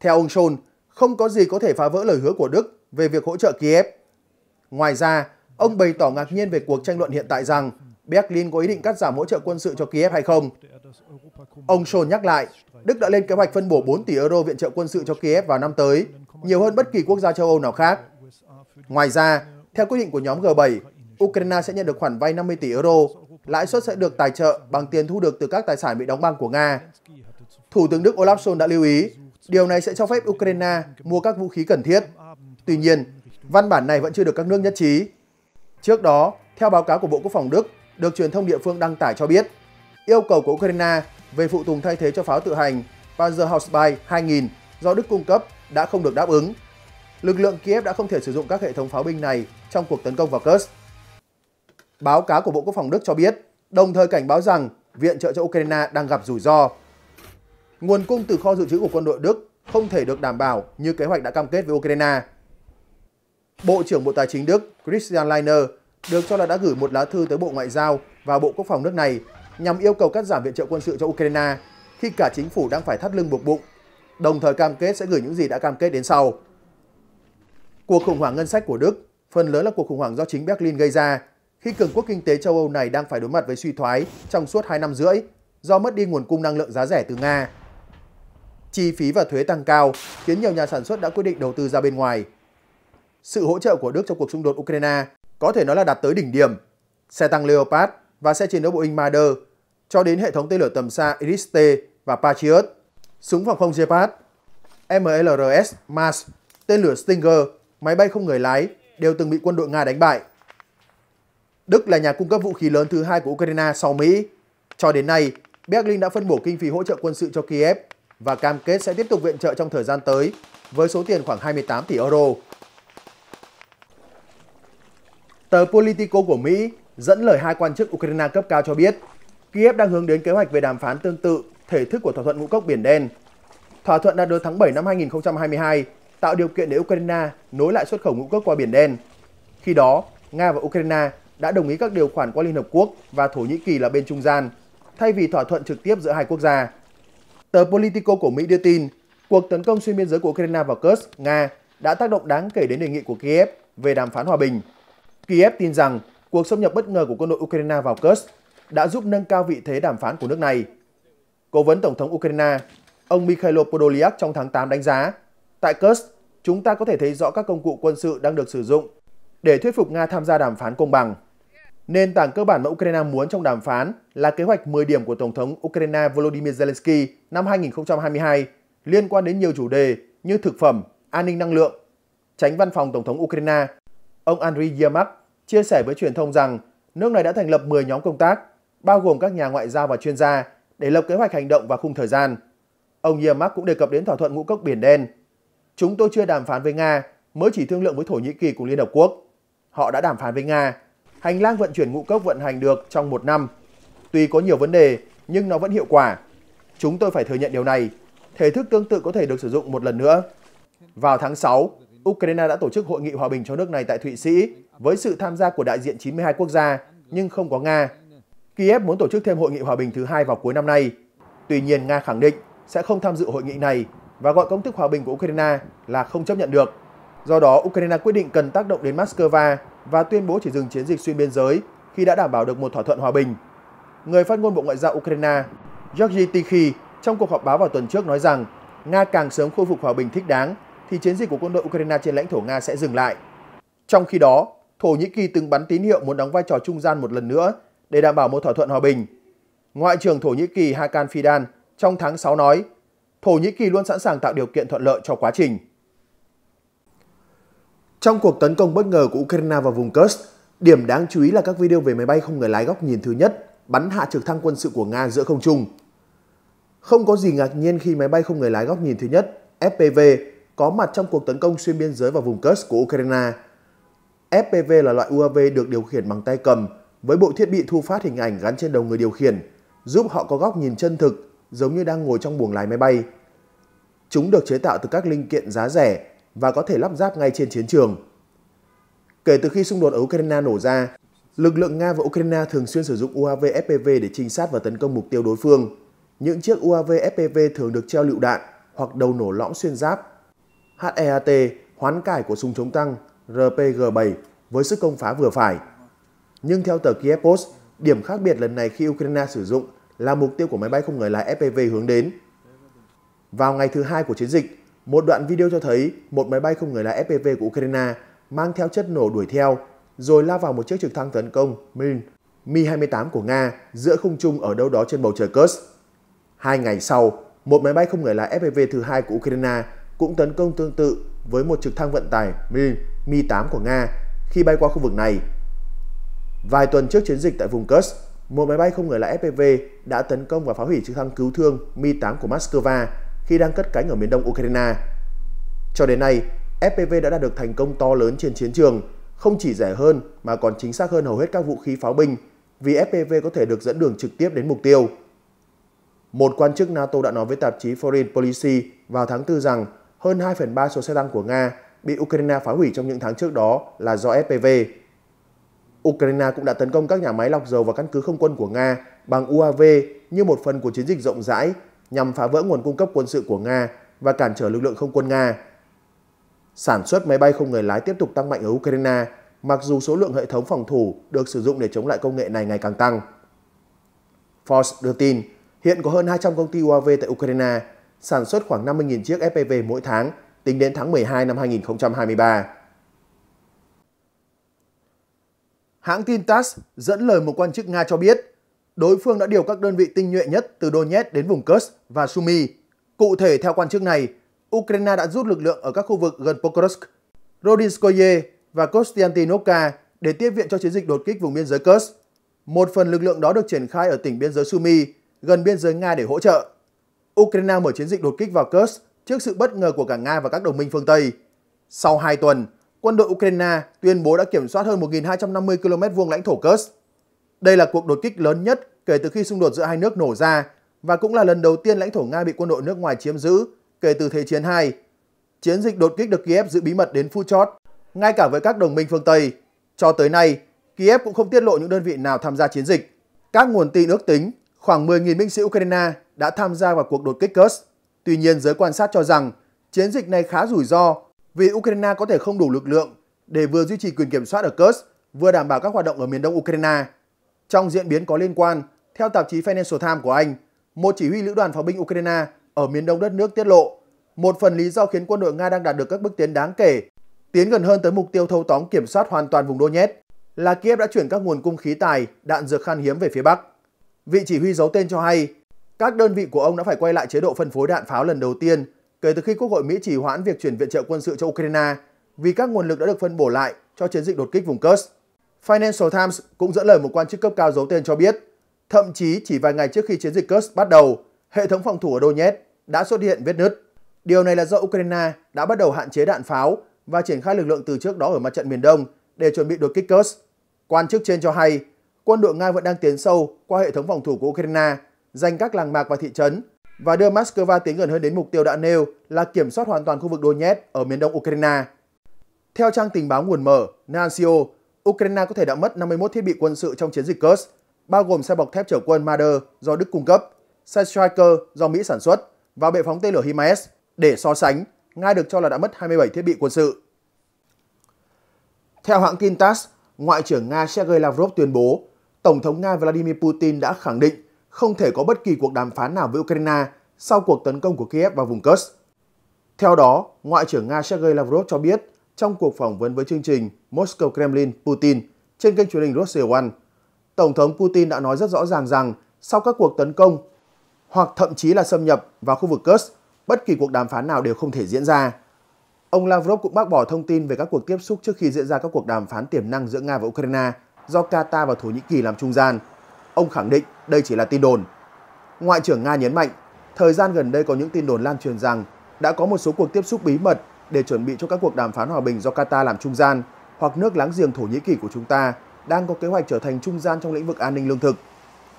Theo ông Scholz, không có gì có thể phá vỡ lời hứa của Đức về việc hỗ trợ Kiev. Ngoài ra, ông bày tỏ ngạc nhiên về cuộc tranh luận hiện tại rằng Berlin có ý định cắt giảm hỗ trợ quân sự cho Kiev hay không. Ông Scholz nhắc lại, Đức đã lên kế hoạch phân bổ 4 tỷ euro viện trợ quân sự cho Kiev vào năm tới, nhiều hơn bất kỳ quốc gia châu Âu nào khác. Ngoài ra, theo quyết định của nhóm G7, Ukraine sẽ nhận được khoản vay 50 tỷ euro, lãi suất sẽ được tài trợ bằng tiền thu được từ các tài sản bị đóng băng của Nga. Thủ tướng Đức Olaf Scholz đã lưu ý, điều này sẽ cho phép Ukraine mua các vũ khí cần thiết. Tuy nhiên, văn bản này vẫn chưa được các nước nhất trí. Trước đó, theo báo cáo của Bộ Quốc phòng Đức, được truyền thông địa phương đăng tải cho biết, yêu cầu của Ukraine về phụ tùng thay thế cho pháo tự hành Panzerhaubitze 2000 do Đức cung cấp đã không được đáp ứng. Lực lượng Kiev đã không thể sử dụng các hệ thống pháo binh này trong cuộc tấn công vào Kursk. Báo cáo của Bộ Quốc phòng Đức cho biết, đồng thời cảnh báo rằng viện trợ cho Ukraine đang gặp rủi ro. Nguồn cung từ kho dự trữ của quân đội Đức không thể được đảm bảo như kế hoạch đã cam kết với Ukraine. Bộ trưởng Bộ Tài chính Đức Christian Lindner được cho là đã gửi một lá thư tới Bộ Ngoại giao và Bộ Quốc phòng nước này nhằm yêu cầu cắt giảm viện trợ quân sự cho Ukraine khi cả chính phủ đang phải thắt lưng buộc bụng, đồng thời cam kết sẽ gửi những gì đã cam kết đến sau. Cuộc khủng hoảng ngân sách của Đức phần lớn là cuộc khủng hoảng do chính Berlin gây ra khi cường quốc kinh tế châu Âu này đang phải đối mặt với suy thoái trong suốt 2 năm rưỡi do mất đi nguồn cung năng lượng giá rẻ từ Nga. Chi phí và thuế tăng cao khiến nhiều nhà sản xuất đã quyết định đầu tư ra bên ngoài. Sự hỗ trợ của Đức trong cuộc xung đột Ukraine có thể nói là đạt tới đỉnh điểm. Xe tăng Leopard và xe chiến đấu bộ binh Marder cho đến hệ thống tên lửa tầm xa Iris-T và Patriot, súng phòng không Gepard, MLRS Mars, tên lửa Stinger, máy bay không người lái đều từng bị quân đội Nga đánh bại. Đức là nhà cung cấp vũ khí lớn thứ hai của Ukraine sau Mỹ. Cho đến nay, Berlin đã phân bổ kinh phí hỗ trợ quân sự cho Kiev và cam kết sẽ tiếp tục viện trợ trong thời gian tới với số tiền khoảng 28 tỷ euro. Tờ Politico của Mỹ dẫn lời hai quan chức Ukraine cấp cao cho biết, Kiev đang hướng đến kế hoạch về đàm phán tương tự thể thức của thỏa thuận ngũ cốc Biển Đen. Thỏa thuận đạt được tháng 7 năm 2022 tạo điều kiện để Ukraine nối lại xuất khẩu ngũ cốc qua Biển Đen. Khi đó, Nga và Ukraine đã đồng ý các điều khoản qua Liên Hợp Quốc và Thổ Nhĩ Kỳ là bên trung gian, thay vì thỏa thuận trực tiếp giữa hai quốc gia. Tờ Politico của Mỹ đưa tin, cuộc tấn công xuyên biên giới của Ukraine vào Kursk, Nga đã tác động đáng kể đến đề nghị của Kiev về đàm phán hòa bình. Kiev tin rằng cuộc xâm nhập bất ngờ của quân đội Ukraine vào Kursk đã giúp nâng cao vị thế đàm phán của nước này. Cố vấn Tổng thống Ukraine, ông Mikhailo Podolyak trong tháng 8 đánh giá, tại Kursk, chúng ta có thể thấy rõ các công cụ quân sự đang được sử dụng để thuyết phục Nga tham gia đàm phán công bằng. Nền tảng cơ bản mà Ukraine muốn trong đàm phán là kế hoạch 10 điểm của Tổng thống Ukraine Volodymyr Zelensky năm 2022 liên quan đến nhiều chủ đề như thực phẩm, an ninh năng lượng. Tránh văn phòng Tổng thống Ukraine, ông Andriy Yermak chia sẻ với truyền thông rằng nước này đã thành lập 10 nhóm công tác, bao gồm các nhà ngoại giao và chuyên gia, để lập kế hoạch hành động và khung thời gian. Ông Yermak cũng đề cập đến thỏa thuận ngũ cốc Biển Đen. Chúng tôi chưa đàm phán với Nga, mới chỉ thương lượng với Thổ Nhĩ Kỳ cùng Liên Hợp Quốc. Họ đã đàm phán với Nga. Hành lang vận chuyển ngũ cốc vận hành được trong một năm. Tuy có nhiều vấn đề, nhưng nó vẫn hiệu quả. Chúng tôi phải thừa nhận điều này. Thể thức tương tự có thể được sử dụng một lần nữa. Vào tháng 6, Ukraine đã tổ chức hội nghị hòa bình cho nước này tại Thụy Sĩ với sự tham gia của đại diện 92 quốc gia, nhưng không có Nga. Kiev muốn tổ chức thêm hội nghị hòa bình thứ hai vào cuối năm nay. Tuy nhiên, Nga khẳng định sẽ không tham dự hội nghị này và gọi công thức hòa bình của Ukraine là không chấp nhận được. Do đó, Ukraine quyết định cần tác động đến Moscow và tuyên bố chỉ dừng chiến dịch xuyên biên giới khi đã đảm bảo được một thỏa thuận hòa bình. Người phát ngôn Bộ Ngoại giao Ukraine, Georgy Tikhy, trong cuộc họp báo vào tuần trước nói rằng Nga càng sớm khôi phục hòa bình thích đáng thì chiến dịch của quân đội Ukraine trên lãnh thổ Nga sẽ dừng lại. Trong khi đó, Thổ Nhĩ Kỳ từng bắn tín hiệu muốn đóng vai trò trung gian một lần nữa để đảm bảo một thỏa thuận hòa bình. Ngoại trưởng Thổ Nhĩ Kỳ Hakan Fidan trong tháng 6 nói, Thổ Nhĩ Kỳ luôn sẵn sàng tạo điều kiện thuận lợi cho quá trình. Trong cuộc tấn công bất ngờ của Ukraine vào vùng Kursk, điểm đáng chú ý là các video về máy bay không người lái góc nhìn thứ nhất bắn hạ trực thăng quân sự của Nga giữa không trung. Không có gì ngạc nhiên khi máy bay không người lái góc nhìn thứ nhất FPV có mặt trong cuộc tấn công xuyên biên giới vào vùng Kursk của Ukraine. FPV là loại UAV được điều khiển bằng tay cầm với bộ thiết bị thu phát hình ảnh gắn trên đầu người điều khiển, giúp họ có góc nhìn chân thực giống như đang ngồi trong buồng lái máy bay. Chúng được chế tạo từ các linh kiện giá rẻ và có thể lắp ráp ngay trên chiến trường. Kể từ khi xung đột ở Ukraine nổ ra, lực lượng Nga và Ukraine thường xuyên sử dụng UAV FPV để trinh sát và tấn công mục tiêu đối phương. Những chiếc UAV FPV thường được treo lựu đạn hoặc đầu nổ lõng xuyên giáp HEAT hoán cải của súng chống tăng RPG-7 với sức công phá vừa phải. Nhưng theo tờ Kiev Post, điểm khác biệt lần này khi Ukraine sử dụng là mục tiêu của máy bay không người lái FPV hướng đến. Vào ngày thứ hai của chiến dịch, một đoạn video cho thấy một máy bay không người lái FPV của Ukraine mang theo chất nổ đuổi theo, rồi lao vào một chiếc trực thăng tấn công Min Mi-28 của Nga giữa không trung ở đâu đó trên bầu trời Kursk. Hai ngày sau, một máy bay không người lái FPV thứ hai của Ukraine cũng tấn công tương tự với một trực thăng vận tải Mi-8 của Nga khi bay qua khu vực này. Vài tuần trước chiến dịch tại vùng Kursk, một máy bay không người lái FPV đã tấn công và phá hủy trực thăng cứu thương Mi-8 của Moscow khi đang cất cánh ở miền đông Ukraine. Cho đến nay, FPV đã đạt được thành công to lớn trên chiến trường, không chỉ rẻ hơn mà còn chính xác hơn hầu hết các vũ khí pháo binh vì FPV có thể được dẫn đường trực tiếp đến mục tiêu. Một quan chức NATO đã nói với tạp chí Foreign Policy vào tháng 4 rằng hơn 2 phần 3 số xe tăng của Nga bị Ukraine phá hủy trong những tháng trước đó là do FPV. Ukraine cũng đã tấn công các nhà máy lọc dầu và căn cứ không quân của Nga bằng UAV như một phần của chiến dịch rộng rãi nhằm phá vỡ nguồn cung cấp quân sự của Nga và cản trở lực lượng không quân Nga. Sản xuất máy bay không người lái tiếp tục tăng mạnh ở Ukraine, mặc dù số lượng hệ thống phòng thủ được sử dụng để chống lại công nghệ này ngày càng tăng. force đưa tin, hiện có hơn 200 công ty UAV tại Ukraine sản xuất khoảng 50.000 chiếc FPV mỗi tháng tính đến tháng 12 năm 2023. Hãng tin TASS dẫn lời một quan chức Nga cho biết, đối phương đã điều các đơn vị tinh nhuệ nhất từ Donetsk đến vùng Kursk và Sumy. Cụ thể theo quan chức này, Ukraine đã rút lực lượng ở các khu vực gần Pokrovsk, Rodinskoye và Kostiantynovka để tiếp viện cho chiến dịch đột kích vùng biên giới Kursk. Một phần lực lượng đó được triển khai ở tỉnh biên giới Sumy, gần biên giới Nga để hỗ trợ. Ukraine mở chiến dịch đột kích vào Kursk trước sự bất ngờ của cả Nga và các đồng minh phương Tây. Sau 2 tuần, quân đội Ukraine tuyên bố đã kiểm soát hơn 1.250 km vuông lãnh thổ Kursk. Đây là cuộc đột kích lớn nhất kể từ khi xung đột giữa hai nước nổ ra và cũng là lần đầu tiên lãnh thổ Nga bị quân đội nước ngoài chiếm giữ kể từ Thế chiến 2. Chiến dịch đột kích được Kiev giữ bí mật đến phút chót, ngay cả với các đồng minh phương Tây. Cho tới nay, Kiev cũng không tiết lộ những đơn vị nào tham gia chiến dịch. Các nguồn tin ước tính khoảng 10.000 binh sĩ Ukraine đã tham gia vào cuộc đột kích Kursk. Tuy nhiên, giới quan sát cho rằng chiến dịch này khá rủi ro vì Ukraine có thể không đủ lực lượng để vừa duy trì quyền kiểm soát ở Kursk, vừa đảm bảo các hoạt động ở miền đông Ukraine. Trong diễn biến có liên quan, theo tạp chí Financial Times của Anh, một chỉ huy lữ đoàn pháo binh Ukraine ở miền đông đất nước tiết lộ một phần lý do khiến quân đội Nga đang đạt được các bước tiến đáng kể, tiến gần hơn tới mục tiêu thâu tóm kiểm soát hoàn toàn vùng Donetsk là Kiev đã chuyển các nguồn cung khí tài, đạn dược khan hiếm về phía Bắc. Vị chỉ huy giấu tên cho hay, các đơn vị của ông đã phải quay lại chế độ phân phối đạn pháo lần đầu tiên kể từ khi Quốc hội Mỹ chỉ hoãn việc chuyển viện trợ quân sự cho Ukraine vì các nguồn lực đã được phân bổ lại cho chiến dịch đột kích vùng Kursk. Financial Times cũng dẫn lời một quan chức cấp cao giấu tên cho biết, thậm chí chỉ vài ngày trước khi chiến dịch Kursk bắt đầu, hệ thống phòng thủ ở Donetsk đã xuất hiện vết nứt. Điều này là do Ukraine đã bắt đầu hạn chế đạn pháo và triển khai lực lượng từ trước đó ở mặt trận miền Đông để chuẩn bị đột kích Kursk. Quan chức trên cho hay, quân đội Nga vẫn đang tiến sâu qua hệ thống phòng thủ của Ukraine, giành các làng mạc và thị trấn và đưa Moscow tiến gần hơn đến mục tiêu đã nêu là kiểm soát hoàn toàn khu vực Donetsk ở miền đông Ukraine. Theo trang tình báo nguồn mở Nancio, Ukraine có thể đã mất 51 thiết bị quân sự trong chiến dịch Kursk, bao gồm xe bọc thép chở quân Marder do Đức cung cấp, xe Striker do Mỹ sản xuất và bệ phóng tên lửa HIMARS. Để so sánh, Nga được cho là đã mất 27 thiết bị quân sự. Theo hãng tin TASS, Ngoại trưởng Nga Sergei Lavrov tuyên bố Tổng thống Nga Vladimir Putin đã khẳng định không thể có bất kỳ cuộc đàm phán nào với Ukraine sau cuộc tấn công của Kiev vào vùng Kursk. Theo đó, Ngoại trưởng Nga Sergei Lavrov cho biết trong cuộc phỏng vấn với chương trình Moscow Kremlin Putin trên kênh truyền hình Russia One, Tổng thống Putin đã nói rất rõ ràng rằng sau các cuộc tấn công hoặc thậm chí là xâm nhập vào khu vực Kursk, bất kỳ cuộc đàm phán nào đều không thể diễn ra. Ông Lavrov cũng bác bỏ thông tin về các cuộc tiếp xúc trước khi diễn ra các cuộc đàm phán tiềm năng giữa Nga và Ukraine – do Qatar và Thổ Nhĩ Kỳ làm trung gian. Ông khẳng định đây chỉ là tin đồn. Ngoại trưởng Nga nhấn mạnh, thời gian gần đây có những tin đồn lan truyền rằng đã có một số cuộc tiếp xúc bí mật để chuẩn bị cho các cuộc đàm phán hòa bình do Qatar làm trung gian hoặc nước láng giềng Thổ Nhĩ Kỳ của chúng ta đang có kế hoạch trở thành trung gian trong lĩnh vực an ninh lương thực.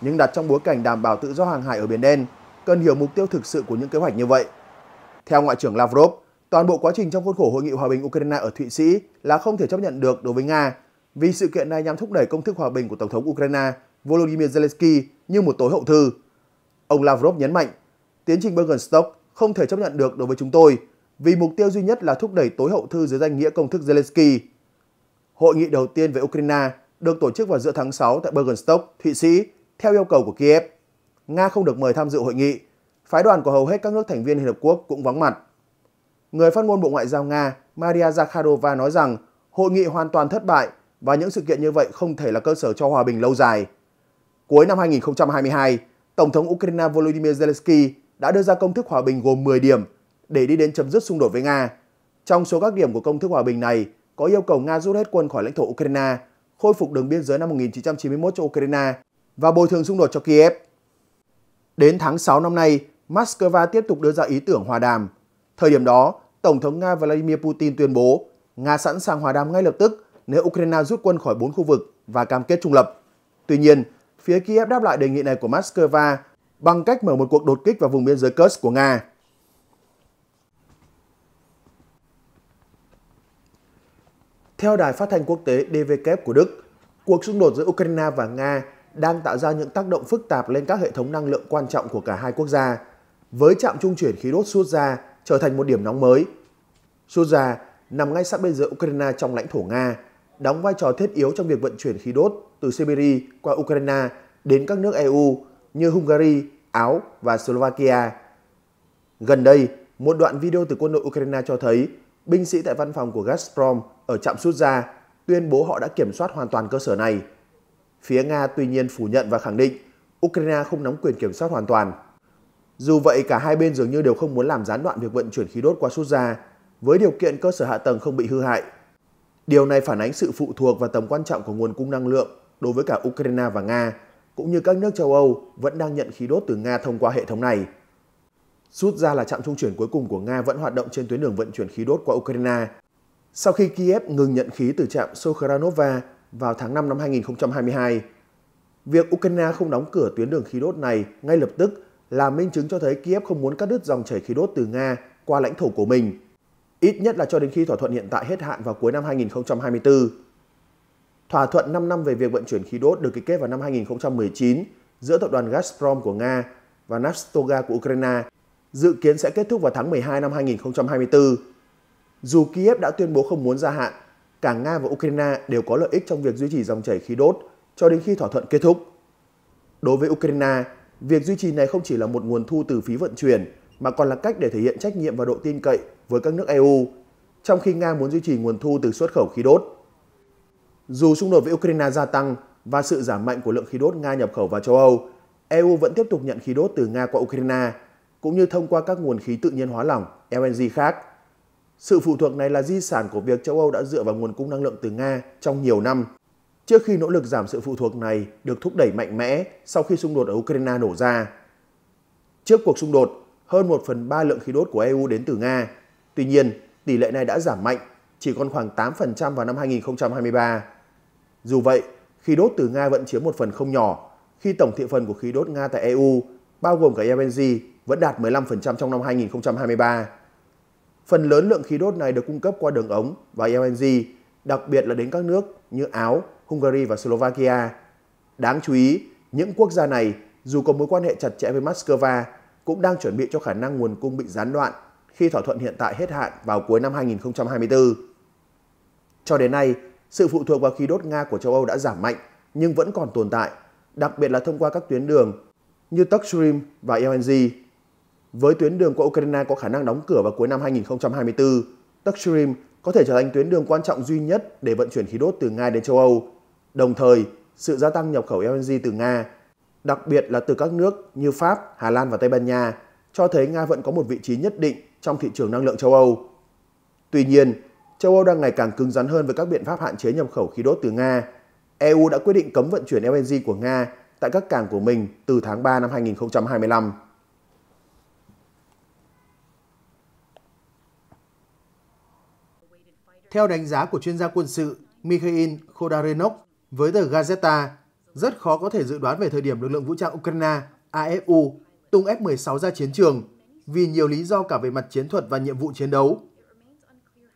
Nhưng đặt trong bối cảnh đảm bảo tự do hàng hải ở Biển Đen, cần hiểu mục tiêu thực sự của những kế hoạch như vậy. Theo Ngoại trưởng Lavrov, toàn bộ quá trình trong khuôn khổ hội nghị hòa bình Ukraine ở Thụy Sĩ là không thể chấp nhận được đối với Nga vì sự kiện này nhằm thúc đẩy công thức hòa bình của Tổng thống Ukraine Volodymyr Zelensky như một tối hậu thư. Ông Lavrov nhấn mạnh, tiến trình Bergenstock không thể chấp nhận được đối với chúng tôi vì mục tiêu duy nhất là thúc đẩy tối hậu thư dưới danh nghĩa công thức Zelensky. Hội nghị đầu tiên về Ukraine được tổ chức vào giữa tháng 6 tại Bergenstock, Thụy Sĩ, theo yêu cầu của Kiev. Nga không được mời tham dự hội nghị, phái đoàn của hầu hết các nước thành viên Liên Hợp Quốc cũng vắng mặt. Người phát ngôn Bộ Ngoại giao Nga Maria Zakharova nói rằng hội nghị hoàn toàn thất bại và những sự kiện như vậy không thể là cơ sở cho hòa bình lâu dài. Cuối năm 2022, Tổng thống Ukraine Volodymyr Zelensky đã đưa ra công thức hòa bình gồm 10 điểm để đi đến chấm dứt xung đột với Nga. Trong số các điểm của công thức hòa bình này có yêu cầu Nga rút hết quân khỏi lãnh thổ Ukraine, khôi phục đường biên giới năm 1991 cho Ukraine và bồi thường xung đột cho Kiev. Đến tháng 6 năm nay, Moscow tiếp tục đưa ra ý tưởng hòa đàm. Thời điểm đó, Tổng thống Nga Vladimir Putin tuyên bố Nga sẵn sàng hòa đàm ngay lập tức nếu Ukraine rút quân khỏi bốn khu vực và cam kết trung lập. Tuy nhiên, phía Kiev đáp lại đề nghị này của Moscow bằng cách mở một cuộc đột kích vào vùng biên giới Kursk của Nga. Theo đài phát thanh quốc tế DW của Đức, cuộc xung đột giữa Ukraine và Nga đang tạo ra những tác động phức tạp lên các hệ thống năng lượng quan trọng của cả hai quốc gia, với trạm trung chuyển khí đốt Suza trở thành một điểm nóng mới. Suza nằm ngay sát bên giới Ukraine trong lãnh thổ Nga, đóng vai trò thiết yếu trong việc vận chuyển khí đốt từ Siberia qua Ukraine đến các nước EU như Hungary, Áo và Slovakia. Gần đây, một đoạn video từ quân đội Ukraine cho thấy binh sĩ tại văn phòng của Gazprom ở trạm Sutja tuyên bố họ đã kiểm soát hoàn toàn cơ sở này. Phía Nga tuy nhiên phủ nhận và khẳng định Ukraine không nắm quyền kiểm soát hoàn toàn. Dù vậy, cả hai bên dường như đều không muốn làm gián đoạn việc vận chuyển khí đốt qua Sutja với điều kiện cơ sở hạ tầng không bị hư hại. Điều này phản ánh sự phụ thuộc và tầm quan trọng của nguồn cung năng lượng đối với cả Ukraine và Nga, cũng như các nước châu Âu vẫn đang nhận khí đốt từ Nga thông qua hệ thống này. Rút ra là trạm trung chuyển cuối cùng của Nga vẫn hoạt động trên tuyến đường vận chuyển khí đốt qua Ukraine. Sau khi Kiev ngừng nhận khí từ trạm Sokranova vào tháng 5 năm 2022, việc Ukraine không đóng cửa tuyến đường khí đốt này ngay lập tức là minh chứng cho thấy Kiev không muốn cắt đứt dòng chảy khí đốt từ Nga qua lãnh thổ của mình ít nhất là cho đến khi thỏa thuận hiện tại hết hạn vào cuối năm 2024. Thỏa thuận 5 năm về việc vận chuyển khí đốt được ký kết vào năm 2019 giữa tập đoàn Gazprom của Nga và Nastoga của Ukraine dự kiến sẽ kết thúc vào tháng 12 năm 2024. Dù Kiev đã tuyên bố không muốn gia hạn, cả Nga và Ukraine đều có lợi ích trong việc duy trì dòng chảy khí đốt cho đến khi thỏa thuận kết thúc. Đối với Ukraine, việc duy trì này không chỉ là một nguồn thu từ phí vận chuyển mà còn là cách để thể hiện trách nhiệm và độ tin cậy với các nước EU, trong khi Nga muốn duy trì nguồn thu từ xuất khẩu khí đốt. Dù xung đột với Ukraine gia tăng và sự giảm mạnh của lượng khí đốt Nga nhập khẩu vào châu Âu, EU vẫn tiếp tục nhận khí đốt từ Nga qua Ukraine, cũng như thông qua các nguồn khí tự nhiên hóa lỏng LNG khác. Sự phụ thuộc này là di sản của việc châu Âu đã dựa vào nguồn cung năng lượng từ Nga trong nhiều năm, trước khi nỗ lực giảm sự phụ thuộc này được thúc đẩy mạnh mẽ sau khi xung đột ở Ukraine nổ ra. Trước cuộc xung đột, hơn 1 phần 3 lượng khí đốt của EU đến từ Nga, Tuy nhiên, tỷ lệ này đã giảm mạnh, chỉ còn khoảng 8% vào năm 2023. Dù vậy, khí đốt từ Nga vẫn chiếm một phần không nhỏ, khi tổng thị phần của khí đốt Nga tại EU, bao gồm cả LNG, vẫn đạt 15% trong năm 2023. Phần lớn lượng khí đốt này được cung cấp qua đường ống và LNG, đặc biệt là đến các nước như Áo, Hungary và Slovakia. Đáng chú ý, những quốc gia này dù có mối quan hệ chặt chẽ với Moscow cũng đang chuẩn bị cho khả năng nguồn cung bị gián đoạn khi thỏa thuận hiện tại hết hạn vào cuối năm 2024. Cho đến nay, sự phụ thuộc vào khí đốt Nga của châu Âu đã giảm mạnh nhưng vẫn còn tồn tại, đặc biệt là thông qua các tuyến đường như Turk và LNG. E Với tuyến đường của Ukraine có khả năng đóng cửa vào cuối năm 2024, Turk Stream có thể trở thành tuyến đường quan trọng duy nhất để vận chuyển khí đốt từ Nga đến châu Âu. Đồng thời, sự gia tăng nhập khẩu LNG e từ Nga, đặc biệt là từ các nước như Pháp, Hà Lan và Tây Ban Nha, cho thấy Nga vẫn có một vị trí nhất định trong thị trường năng lượng châu Âu. Tuy nhiên, châu Âu đang ngày càng cứng rắn hơn với các biện pháp hạn chế nhập khẩu khí đốt từ Nga. EU đã quyết định cấm vận chuyển LNG của Nga tại các cảng của mình từ tháng 3 năm 2025. Theo đánh giá của chuyên gia quân sự Mikhail Khodarenok với tờ Gazeta, rất khó có thể dự đoán về thời điểm lực lượng vũ trang Ukraine AFU tung F-16 ra chiến trường vì nhiều lý do cả về mặt chiến thuật và nhiệm vụ chiến đấu.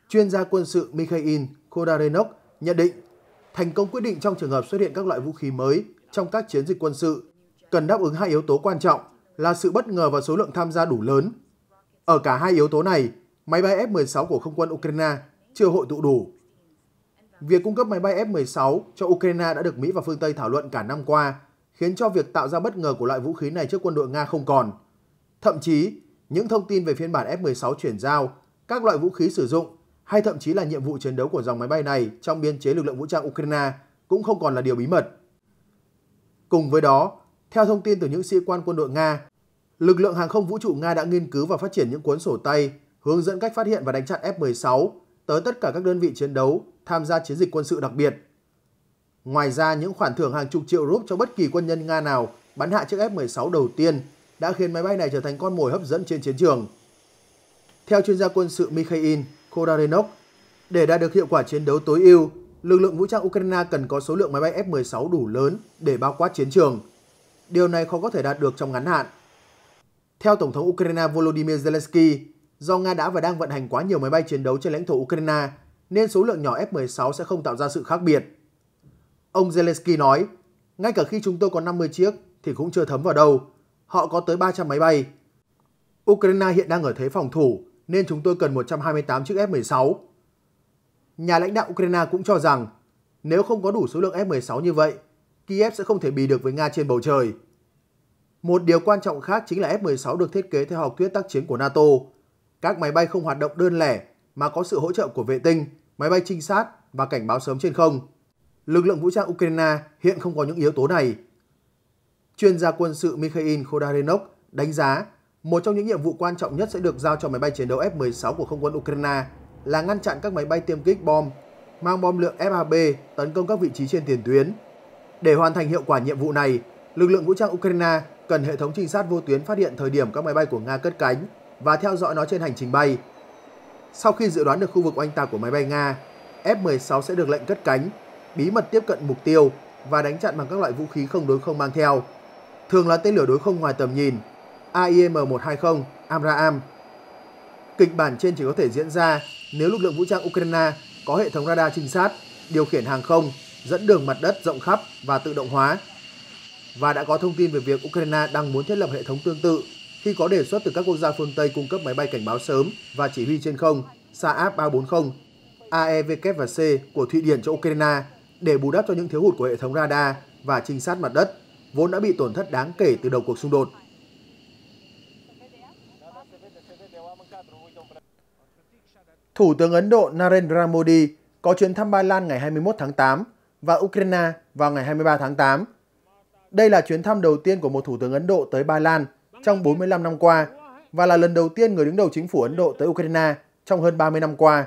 Chuyên gia quân sự Mikhail Kodarenok nhận định thành công quyết định trong trường hợp xuất hiện các loại vũ khí mới trong các chiến dịch quân sự cần đáp ứng hai yếu tố quan trọng là sự bất ngờ và số lượng tham gia đủ lớn. Ở cả hai yếu tố này, máy bay F-16 của không quân Ukraine chưa hội tụ đủ. Việc cung cấp máy bay F-16 cho Ukraine đã được Mỹ và phương Tây thảo luận cả năm qua, khiến cho việc tạo ra bất ngờ của loại vũ khí này trước quân đội Nga không còn. Thậm chí, những thông tin về phiên bản F-16 chuyển giao, các loại vũ khí sử dụng hay thậm chí là nhiệm vụ chiến đấu của dòng máy bay này trong biên chế lực lượng vũ trang Ukraine cũng không còn là điều bí mật. Cùng với đó, theo thông tin từ những sĩ quan quân đội Nga, lực lượng hàng không vũ trụ Nga đã nghiên cứu và phát triển những cuốn sổ tay hướng dẫn cách phát hiện và đánh chặn F-16 tới tất cả các đơn vị chiến đấu tham gia chiến dịch quân sự đặc biệt. Ngoài ra, những khoản thưởng hàng chục triệu rúp cho bất kỳ quân nhân Nga nào bắn hạ chiếc F-16 đầu tiên đã khiến máy bay này trở thành con mồi hấp dẫn trên chiến trường. Theo chuyên gia quân sự Mikhail Kodarenok, để đạt được hiệu quả chiến đấu tối ưu, lực lượng vũ trang Ukraine cần có số lượng máy bay F-16 đủ lớn để bao quát chiến trường. Điều này khó có thể đạt được trong ngắn hạn. Theo Tổng thống Ukraine Volodymyr Zelensky, do Nga đã và đang vận hành quá nhiều máy bay chiến đấu trên lãnh thổ Ukraine, nên số lượng nhỏ F-16 sẽ không tạo ra sự khác biệt. Ông Zelensky nói, ngay cả khi chúng tôi có 50 chiếc thì cũng chưa thấm vào đâu, họ có tới 300 máy bay. Ukraine hiện đang ở thế phòng thủ nên chúng tôi cần 128 chiếc F-16. Nhà lãnh đạo Ukraine cũng cho rằng nếu không có đủ số lượng F-16 như vậy, Kiev sẽ không thể bì được với Nga trên bầu trời. Một điều quan trọng khác chính là F-16 được thiết kế theo học thuyết tác chiến của NATO. Các máy bay không hoạt động đơn lẻ mà có sự hỗ trợ của vệ tinh, máy bay trinh sát và cảnh báo sớm trên không. Lực lượng vũ trang Ukraine hiện không có những yếu tố này. Chuyên gia quân sự Mikhail Khodarenok đánh giá một trong những nhiệm vụ quan trọng nhất sẽ được giao cho máy bay chiến đấu F-16 của không quân Ukraine là ngăn chặn các máy bay tiêm kích bom mang bom lượng FAB tấn công các vị trí trên tiền tuyến. Để hoàn thành hiệu quả nhiệm vụ này, lực lượng vũ trang Ukraine cần hệ thống trinh sát vô tuyến phát hiện thời điểm các máy bay của Nga cất cánh và theo dõi nó trên hành trình bay. Sau khi dự đoán được khu vực oanh tạc của máy bay Nga, F-16 sẽ được lệnh cất cánh, bí mật tiếp cận mục tiêu và đánh chặn bằng các loại vũ khí không đối không mang theo thường là tên lửa đối không ngoài tầm nhìn AIM-120 Amraam. Kịch bản trên chỉ có thể diễn ra nếu lực lượng vũ trang Ukraine có hệ thống radar trinh sát, điều khiển hàng không, dẫn đường mặt đất rộng khắp và tự động hóa. Và đã có thông tin về việc Ukraine đang muốn thiết lập hệ thống tương tự khi có đề xuất từ các quốc gia phương Tây cung cấp máy bay cảnh báo sớm và chỉ huy trên không Saab 340 AEW và C của Thụy Điển cho Ukraine để bù đắp cho những thiếu hụt của hệ thống radar và trinh sát mặt đất vốn đã bị tổn thất đáng kể từ đầu cuộc xung đột. Thủ tướng Ấn Độ Narendra Modi có chuyến thăm Ba Lan ngày 21 tháng 8 và Ukraine vào ngày 23 tháng 8. Đây là chuyến thăm đầu tiên của một Thủ tướng Ấn Độ tới Ba Lan trong 45 năm qua và là lần đầu tiên người đứng đầu chính phủ Ấn Độ tới Ukraine trong hơn 30 năm qua.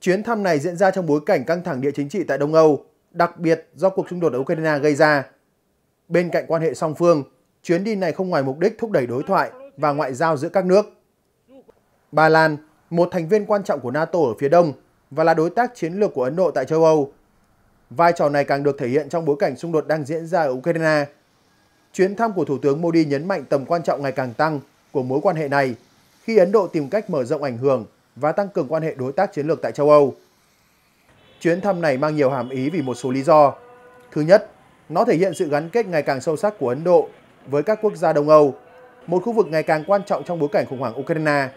Chuyến thăm này diễn ra trong bối cảnh căng thẳng địa chính trị tại Đông Âu, đặc biệt do cuộc xung đột ở Ukraine gây ra. Bên cạnh quan hệ song phương, chuyến đi này không ngoài mục đích thúc đẩy đối thoại và ngoại giao giữa các nước. Ba Lan, một thành viên quan trọng của NATO ở phía đông và là đối tác chiến lược của Ấn Độ tại châu Âu. Vai trò này càng được thể hiện trong bối cảnh xung đột đang diễn ra ở Ukraine. Chuyến thăm của Thủ tướng Modi nhấn mạnh tầm quan trọng ngày càng tăng của mối quan hệ này khi Ấn Độ tìm cách mở rộng ảnh hưởng và tăng cường quan hệ đối tác chiến lược tại châu Âu. Chuyến thăm này mang nhiều hàm ý vì một số lý do. Thứ nhất, nó thể hiện sự gắn kết ngày càng sâu sắc của Ấn Độ với các quốc gia Đông Âu, một khu vực ngày càng quan trọng trong bối cảnh khủng hoảng Ukraine.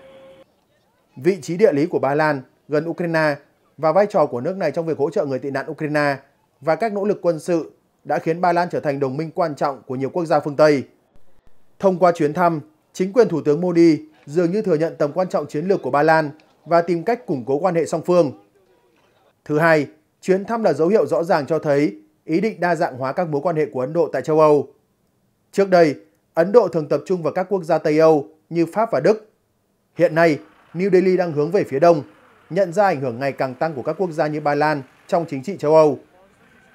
Vị trí địa lý của Ba Lan gần Ukraine và vai trò của nước này trong việc hỗ trợ người tị nạn Ukraine và các nỗ lực quân sự đã khiến Ba Lan trở thành đồng minh quan trọng của nhiều quốc gia phương Tây. Thông qua chuyến thăm, chính quyền Thủ tướng Modi dường như thừa nhận tầm quan trọng chiến lược của Ba Lan và tìm cách củng cố quan hệ song phương. Thứ hai, chuyến thăm là dấu hiệu rõ ràng cho thấy ý định đa dạng hóa các mối quan hệ của Ấn Độ tại châu Âu. Trước đây, Ấn Độ thường tập trung vào các quốc gia Tây Âu như Pháp và Đức. Hiện nay, New Delhi đang hướng về phía đông, nhận ra ảnh hưởng ngày càng tăng của các quốc gia như Ba Lan trong chính trị châu Âu.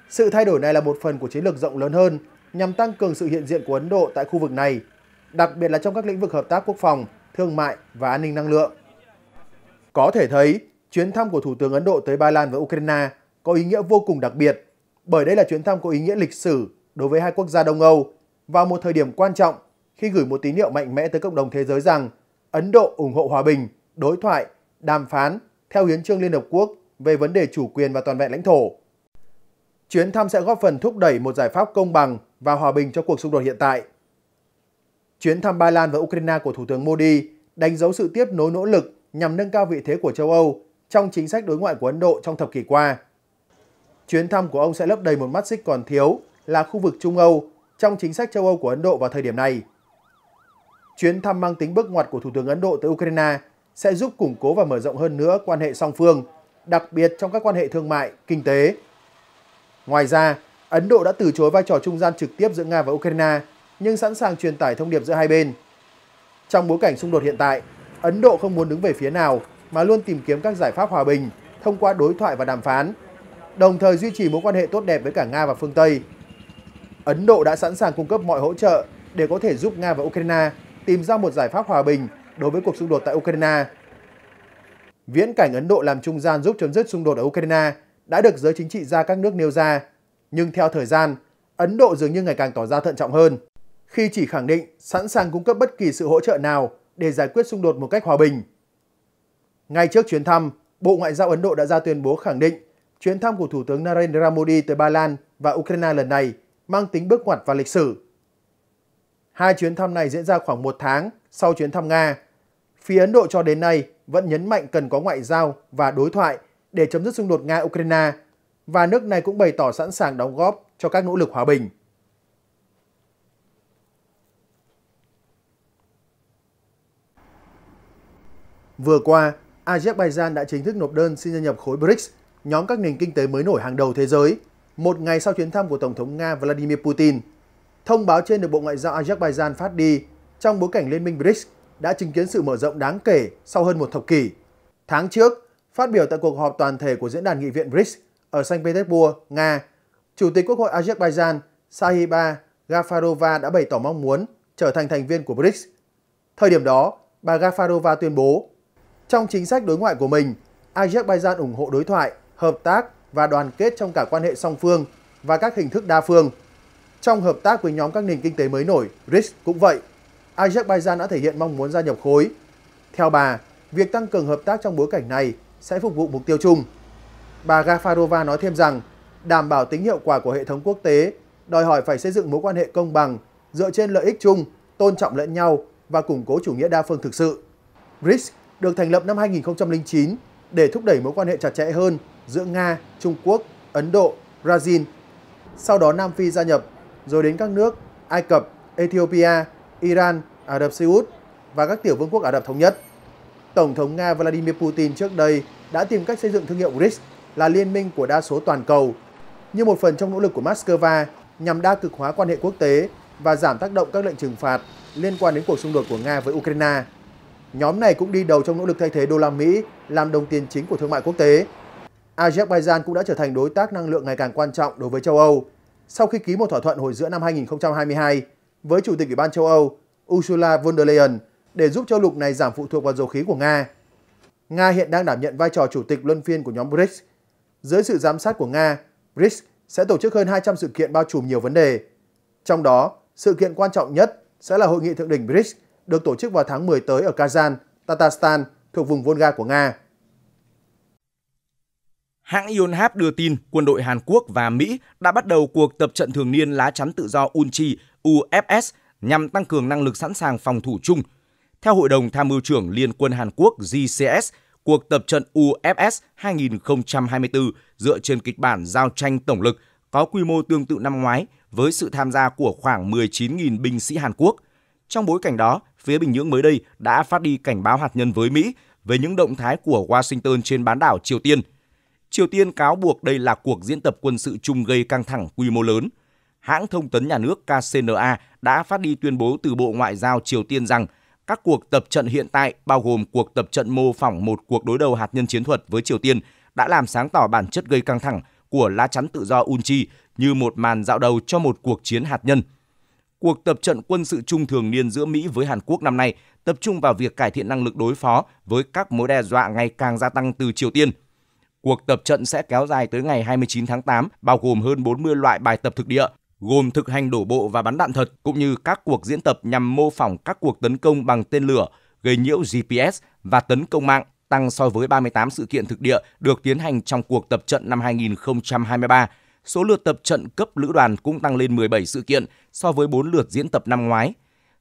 Sự thay đổi này là một phần của chiến lược rộng lớn hơn nhằm tăng cường sự hiện diện của Ấn Độ tại khu vực này, đặc biệt là trong các lĩnh vực hợp tác quốc phòng, thương mại và an ninh năng lượng. Có thể thấy, chuyến thăm của Thủ tướng Ấn Độ tới Ba Lan và Ukraine có ý nghĩa vô cùng đặc biệt bởi đây là chuyến thăm có ý nghĩa lịch sử đối với hai quốc gia Đông Âu vào một thời điểm quan trọng khi gửi một tín hiệu mạnh mẽ tới cộng đồng thế giới rằng Ấn Độ ủng hộ hòa bình, đối thoại, đàm phán theo hiến trương Liên Hợp Quốc về vấn đề chủ quyền và toàn vẹn lãnh thổ. Chuyến thăm sẽ góp phần thúc đẩy một giải pháp công bằng và hòa bình cho cuộc xung đột hiện tại. Chuyến thăm Ba Lan và Ukraine của Thủ tướng Modi đánh dấu sự tiếp nối nỗ lực nhằm nâng cao vị thế của châu Âu trong chính sách đối ngoại của Ấn Độ trong thập kỷ qua. Chuyến thăm của ông sẽ lấp đầy một mắt xích còn thiếu là khu vực Trung Âu trong chính sách châu Âu của Ấn Độ vào thời điểm này. Chuyến thăm mang tính bước ngoặt của Thủ tướng Ấn Độ tới Ukraine sẽ giúp củng cố và mở rộng hơn nữa quan hệ song phương, đặc biệt trong các quan hệ thương mại, kinh tế. Ngoài ra, Ấn Độ đã từ chối vai trò trung gian trực tiếp giữa Nga và Ukraine, nhưng sẵn sàng truyền tải thông điệp giữa hai bên. Trong bối cảnh xung đột hiện tại, Ấn Độ không muốn đứng về phía nào mà luôn tìm kiếm các giải pháp hòa bình thông qua đối thoại và đàm phán đồng thời duy trì mối quan hệ tốt đẹp với cả Nga và phương Tây. Ấn Độ đã sẵn sàng cung cấp mọi hỗ trợ để có thể giúp Nga và Ukraine tìm ra một giải pháp hòa bình đối với cuộc xung đột tại Ukraine. Viễn cảnh Ấn Độ làm trung gian giúp chấm dứt xung đột ở Ukraine đã được giới chính trị gia các nước nêu ra, nhưng theo thời gian, Ấn Độ dường như ngày càng tỏ ra thận trọng hơn, khi chỉ khẳng định sẵn sàng cung cấp bất kỳ sự hỗ trợ nào để giải quyết xung đột một cách hòa bình. Ngay trước chuyến thăm, Bộ Ngoại giao Ấn Độ đã ra tuyên bố khẳng định chuyến thăm của Thủ tướng Narendra Modi tới Ba Lan và Ukraine lần này mang tính bước ngoặt và lịch sử. Hai chuyến thăm này diễn ra khoảng một tháng sau chuyến thăm Nga. Phía Ấn Độ cho đến nay vẫn nhấn mạnh cần có ngoại giao và đối thoại để chấm dứt xung đột Nga-Ukraine và nước này cũng bày tỏ sẵn sàng đóng góp cho các nỗ lực hòa bình. Vừa qua, Azerbaijan đã chính thức nộp đơn xin gia nhập khối BRICS nhóm các nền kinh tế mới nổi hàng đầu thế giới, một ngày sau chuyến thăm của Tổng thống Nga Vladimir Putin. Thông báo trên được Bộ Ngoại giao Azerbaijan phát đi trong bối cảnh Liên minh BRICS đã chứng kiến sự mở rộng đáng kể sau hơn một thập kỷ. Tháng trước, phát biểu tại cuộc họp toàn thể của Diễn đàn Nghị viện BRICS ở Saint Petersburg, Nga, Chủ tịch Quốc hội Azerbaijan Sahiba Gafarova đã bày tỏ mong muốn trở thành thành viên của BRICS. Thời điểm đó, bà Gafarova tuyên bố, trong chính sách đối ngoại của mình, Azerbaijan ủng hộ đối thoại hợp tác và đoàn kết trong cả quan hệ song phương và các hình thức đa phương. Trong hợp tác với nhóm các nền kinh tế mới nổi, BRICS cũng vậy, Azerbaijan đã thể hiện mong muốn gia nhập khối. Theo bà, việc tăng cường hợp tác trong bối cảnh này sẽ phục vụ mục tiêu chung. Bà Gafarova nói thêm rằng, đảm bảo tính hiệu quả của hệ thống quốc tế đòi hỏi phải xây dựng mối quan hệ công bằng dựa trên lợi ích chung, tôn trọng lẫn nhau và củng cố chủ nghĩa đa phương thực sự. BRICS được thành lập năm 2009 để thúc đẩy mối quan hệ chặt chẽ hơn giữa Nga, Trung Quốc, Ấn Độ, Brazil. Sau đó Nam Phi gia nhập, rồi đến các nước Ai Cập, Ethiopia, Iran, Ả Rập Xê Út và các tiểu vương quốc Ả Rập Thống Nhất. Tổng thống Nga Vladimir Putin trước đây đã tìm cách xây dựng thương hiệu BRICS là liên minh của đa số toàn cầu, như một phần trong nỗ lực của Moscow nhằm đa cực hóa quan hệ quốc tế và giảm tác động các lệnh trừng phạt liên quan đến cuộc xung đột của Nga với Ukraine. Nhóm này cũng đi đầu trong nỗ lực thay thế đô la Mỹ làm đồng tiền chính của thương mại quốc tế Azerbaijan cũng đã trở thành đối tác năng lượng ngày càng quan trọng đối với châu Âu sau khi ký một thỏa thuận hồi giữa năm 2022 với Chủ tịch Ủy ban châu Âu Ursula von der Leyen để giúp châu lục này giảm phụ thuộc vào dầu khí của Nga. Nga hiện đang đảm nhận vai trò chủ tịch luân phiên của nhóm BRICS. Dưới sự giám sát của Nga, BRICS sẽ tổ chức hơn 200 sự kiện bao trùm nhiều vấn đề. Trong đó, sự kiện quan trọng nhất sẽ là hội nghị thượng đỉnh BRICS được tổ chức vào tháng 10 tới ở Kazan, Tatarstan thuộc vùng Volga của Nga. Hãng Yonhap đưa tin quân đội Hàn Quốc và Mỹ đã bắt đầu cuộc tập trận thường niên lá chắn tự do Unchi UFS nhằm tăng cường năng lực sẵn sàng phòng thủ chung. Theo Hội đồng Tham mưu trưởng Liên quân Hàn Quốc GCS, cuộc tập trận UFS 2024 dựa trên kịch bản giao tranh tổng lực có quy mô tương tự năm ngoái với sự tham gia của khoảng 19.000 binh sĩ Hàn Quốc. Trong bối cảnh đó, phía Bình Nhưỡng mới đây đã phát đi cảnh báo hạt nhân với Mỹ về những động thái của Washington trên bán đảo Triều Tiên – Triều Tiên cáo buộc đây là cuộc diễn tập quân sự chung gây căng thẳng quy mô lớn. Hãng thông tấn nhà nước KCNA đã phát đi tuyên bố từ Bộ Ngoại giao Triều Tiên rằng các cuộc tập trận hiện tại bao gồm cuộc tập trận mô phỏng một cuộc đối đầu hạt nhân chiến thuật với Triều Tiên đã làm sáng tỏ bản chất gây căng thẳng của lá chắn tự do Unchi như một màn dạo đầu cho một cuộc chiến hạt nhân. Cuộc tập trận quân sự chung thường niên giữa Mỹ với Hàn Quốc năm nay tập trung vào việc cải thiện năng lực đối phó với các mối đe dọa ngày càng gia tăng từ Triều Tiên – Cuộc tập trận sẽ kéo dài tới ngày 29 tháng 8, bao gồm hơn 40 loại bài tập thực địa, gồm thực hành đổ bộ và bắn đạn thật, cũng như các cuộc diễn tập nhằm mô phỏng các cuộc tấn công bằng tên lửa, gây nhiễu GPS và tấn công mạng tăng so với 38 sự kiện thực địa được tiến hành trong cuộc tập trận năm 2023. Số lượt tập trận cấp lữ đoàn cũng tăng lên 17 sự kiện so với 4 lượt diễn tập năm ngoái.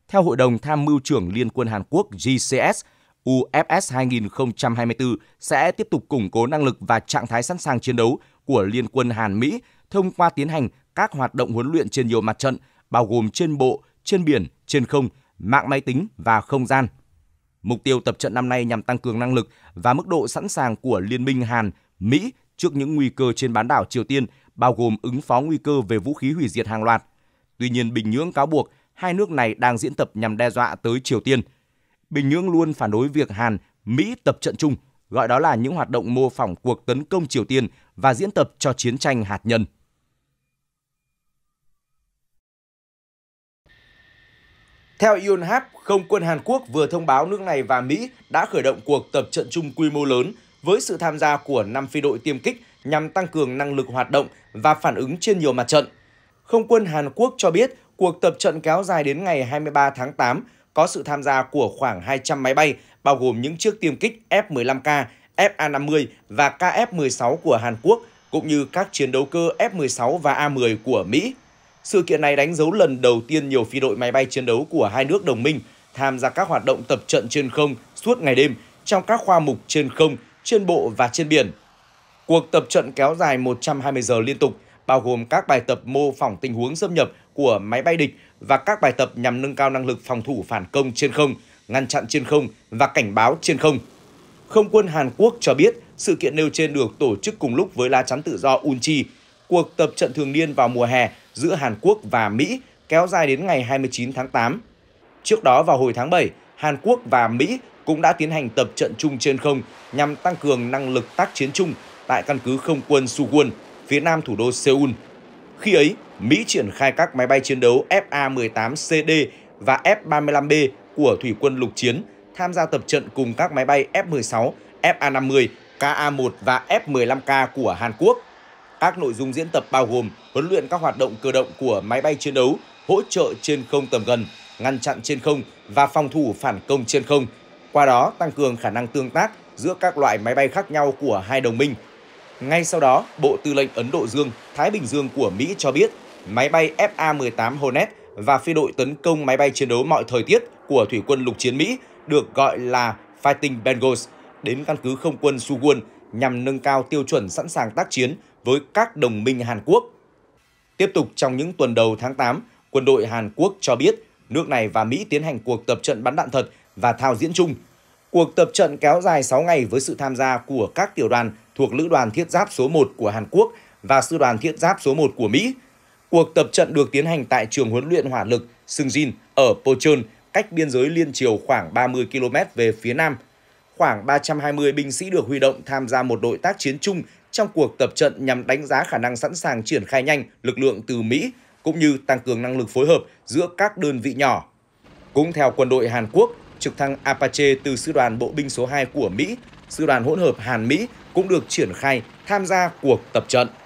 Theo Hội đồng Tham mưu trưởng Liên quân Hàn Quốc GCS, UFS 2024 sẽ tiếp tục củng cố năng lực và trạng thái sẵn sàng chiến đấu của Liên quân Hàn Mỹ thông qua tiến hành các hoạt động huấn luyện trên nhiều mặt trận, bao gồm trên bộ, trên biển, trên không, mạng máy tính và không gian. Mục tiêu tập trận năm nay nhằm tăng cường năng lực và mức độ sẵn sàng của Liên minh Hàn, Mỹ trước những nguy cơ trên bán đảo Triều Tiên, bao gồm ứng phó nguy cơ về vũ khí hủy diệt hàng loạt. Tuy nhiên, Bình Nhưỡng cáo buộc hai nước này đang diễn tập nhằm đe dọa tới Triều Tiên – Bình Nhưỡng luôn phản đối việc Hàn, Mỹ tập trận chung, gọi đó là những hoạt động mô phỏng cuộc tấn công Triều Tiên và diễn tập cho chiến tranh hạt nhân. Theo Yonhap, không quân Hàn Quốc vừa thông báo nước này và Mỹ đã khởi động cuộc tập trận chung quy mô lớn với sự tham gia của 5 phi đội tiêm kích nhằm tăng cường năng lực hoạt động và phản ứng trên nhiều mặt trận. Không quân Hàn Quốc cho biết cuộc tập trận kéo dài đến ngày 23 tháng 8 có sự tham gia của khoảng 200 máy bay, bao gồm những chiếc tiêm kích F-15K, FA-50 và KF-16 của Hàn Quốc, cũng như các chiến đấu cơ F-16 và A-10 của Mỹ. Sự kiện này đánh dấu lần đầu tiên nhiều phi đội máy bay chiến đấu của hai nước đồng minh tham gia các hoạt động tập trận trên không suốt ngày đêm trong các khoa mục trên không, trên bộ và trên biển. Cuộc tập trận kéo dài 120 giờ liên tục, bao gồm các bài tập mô phỏng tình huống xâm nhập của máy bay địch và các bài tập nhằm nâng cao năng lực phòng thủ phản công trên không, ngăn chặn trên không và cảnh báo trên không. Không quân Hàn Quốc cho biết sự kiện nêu trên được tổ chức cùng lúc với lá chắn tự do Unchi, cuộc tập trận thường niên vào mùa hè giữa Hàn Quốc và Mỹ kéo dài đến ngày 29 tháng 8. Trước đó vào hồi tháng 7, Hàn Quốc và Mỹ cũng đã tiến hành tập trận chung trên không nhằm tăng cường năng lực tác chiến chung tại căn cứ không quân Suwon, phía nam thủ đô Seoul. Khi ấy, Mỹ triển khai các máy bay chiến đấu FA-18CD và F-35B của thủy quân lục chiến tham gia tập trận cùng các máy bay F-16, FA-50, KA-1 và F-15K của Hàn Quốc. Các nội dung diễn tập bao gồm huấn luyện các hoạt động cơ động của máy bay chiến đấu, hỗ trợ trên không tầm gần, ngăn chặn trên không và phòng thủ phản công trên không, qua đó tăng cường khả năng tương tác giữa các loại máy bay khác nhau của hai đồng minh ngay sau đó, Bộ Tư lệnh Ấn Độ Dương, Thái Bình Dương của Mỹ cho biết máy bay FA-18 Hornet và phi đội tấn công máy bay chiến đấu mọi thời tiết của Thủy quân lục chiến Mỹ được gọi là Fighting Bengals đến căn cứ không quân Suwon nhằm nâng cao tiêu chuẩn sẵn sàng tác chiến với các đồng minh Hàn Quốc. Tiếp tục trong những tuần đầu tháng 8, quân đội Hàn Quốc cho biết nước này và Mỹ tiến hành cuộc tập trận bắn đạn thật và thao diễn chung. Cuộc tập trận kéo dài 6 ngày với sự tham gia của các tiểu đoàn thuộc Lữ đoàn Thiết giáp số 1 của Hàn Quốc và Sư đoàn Thiết giáp số 1 của Mỹ. Cuộc tập trận được tiến hành tại trường huấn luyện hỏa lực Sungjin ở Pochon, cách biên giới liên triều khoảng 30 km về phía nam. Khoảng 320 binh sĩ được huy động tham gia một đội tác chiến chung trong cuộc tập trận nhằm đánh giá khả năng sẵn sàng triển khai nhanh lực lượng từ Mỹ cũng như tăng cường năng lực phối hợp giữa các đơn vị nhỏ. Cũng theo quân đội Hàn Quốc, trực thăng Apache từ sư đoàn bộ binh số 2 của Mỹ sư đoàn hỗn hợp Hàn Mỹ cũng được triển khai tham gia cuộc tập trận.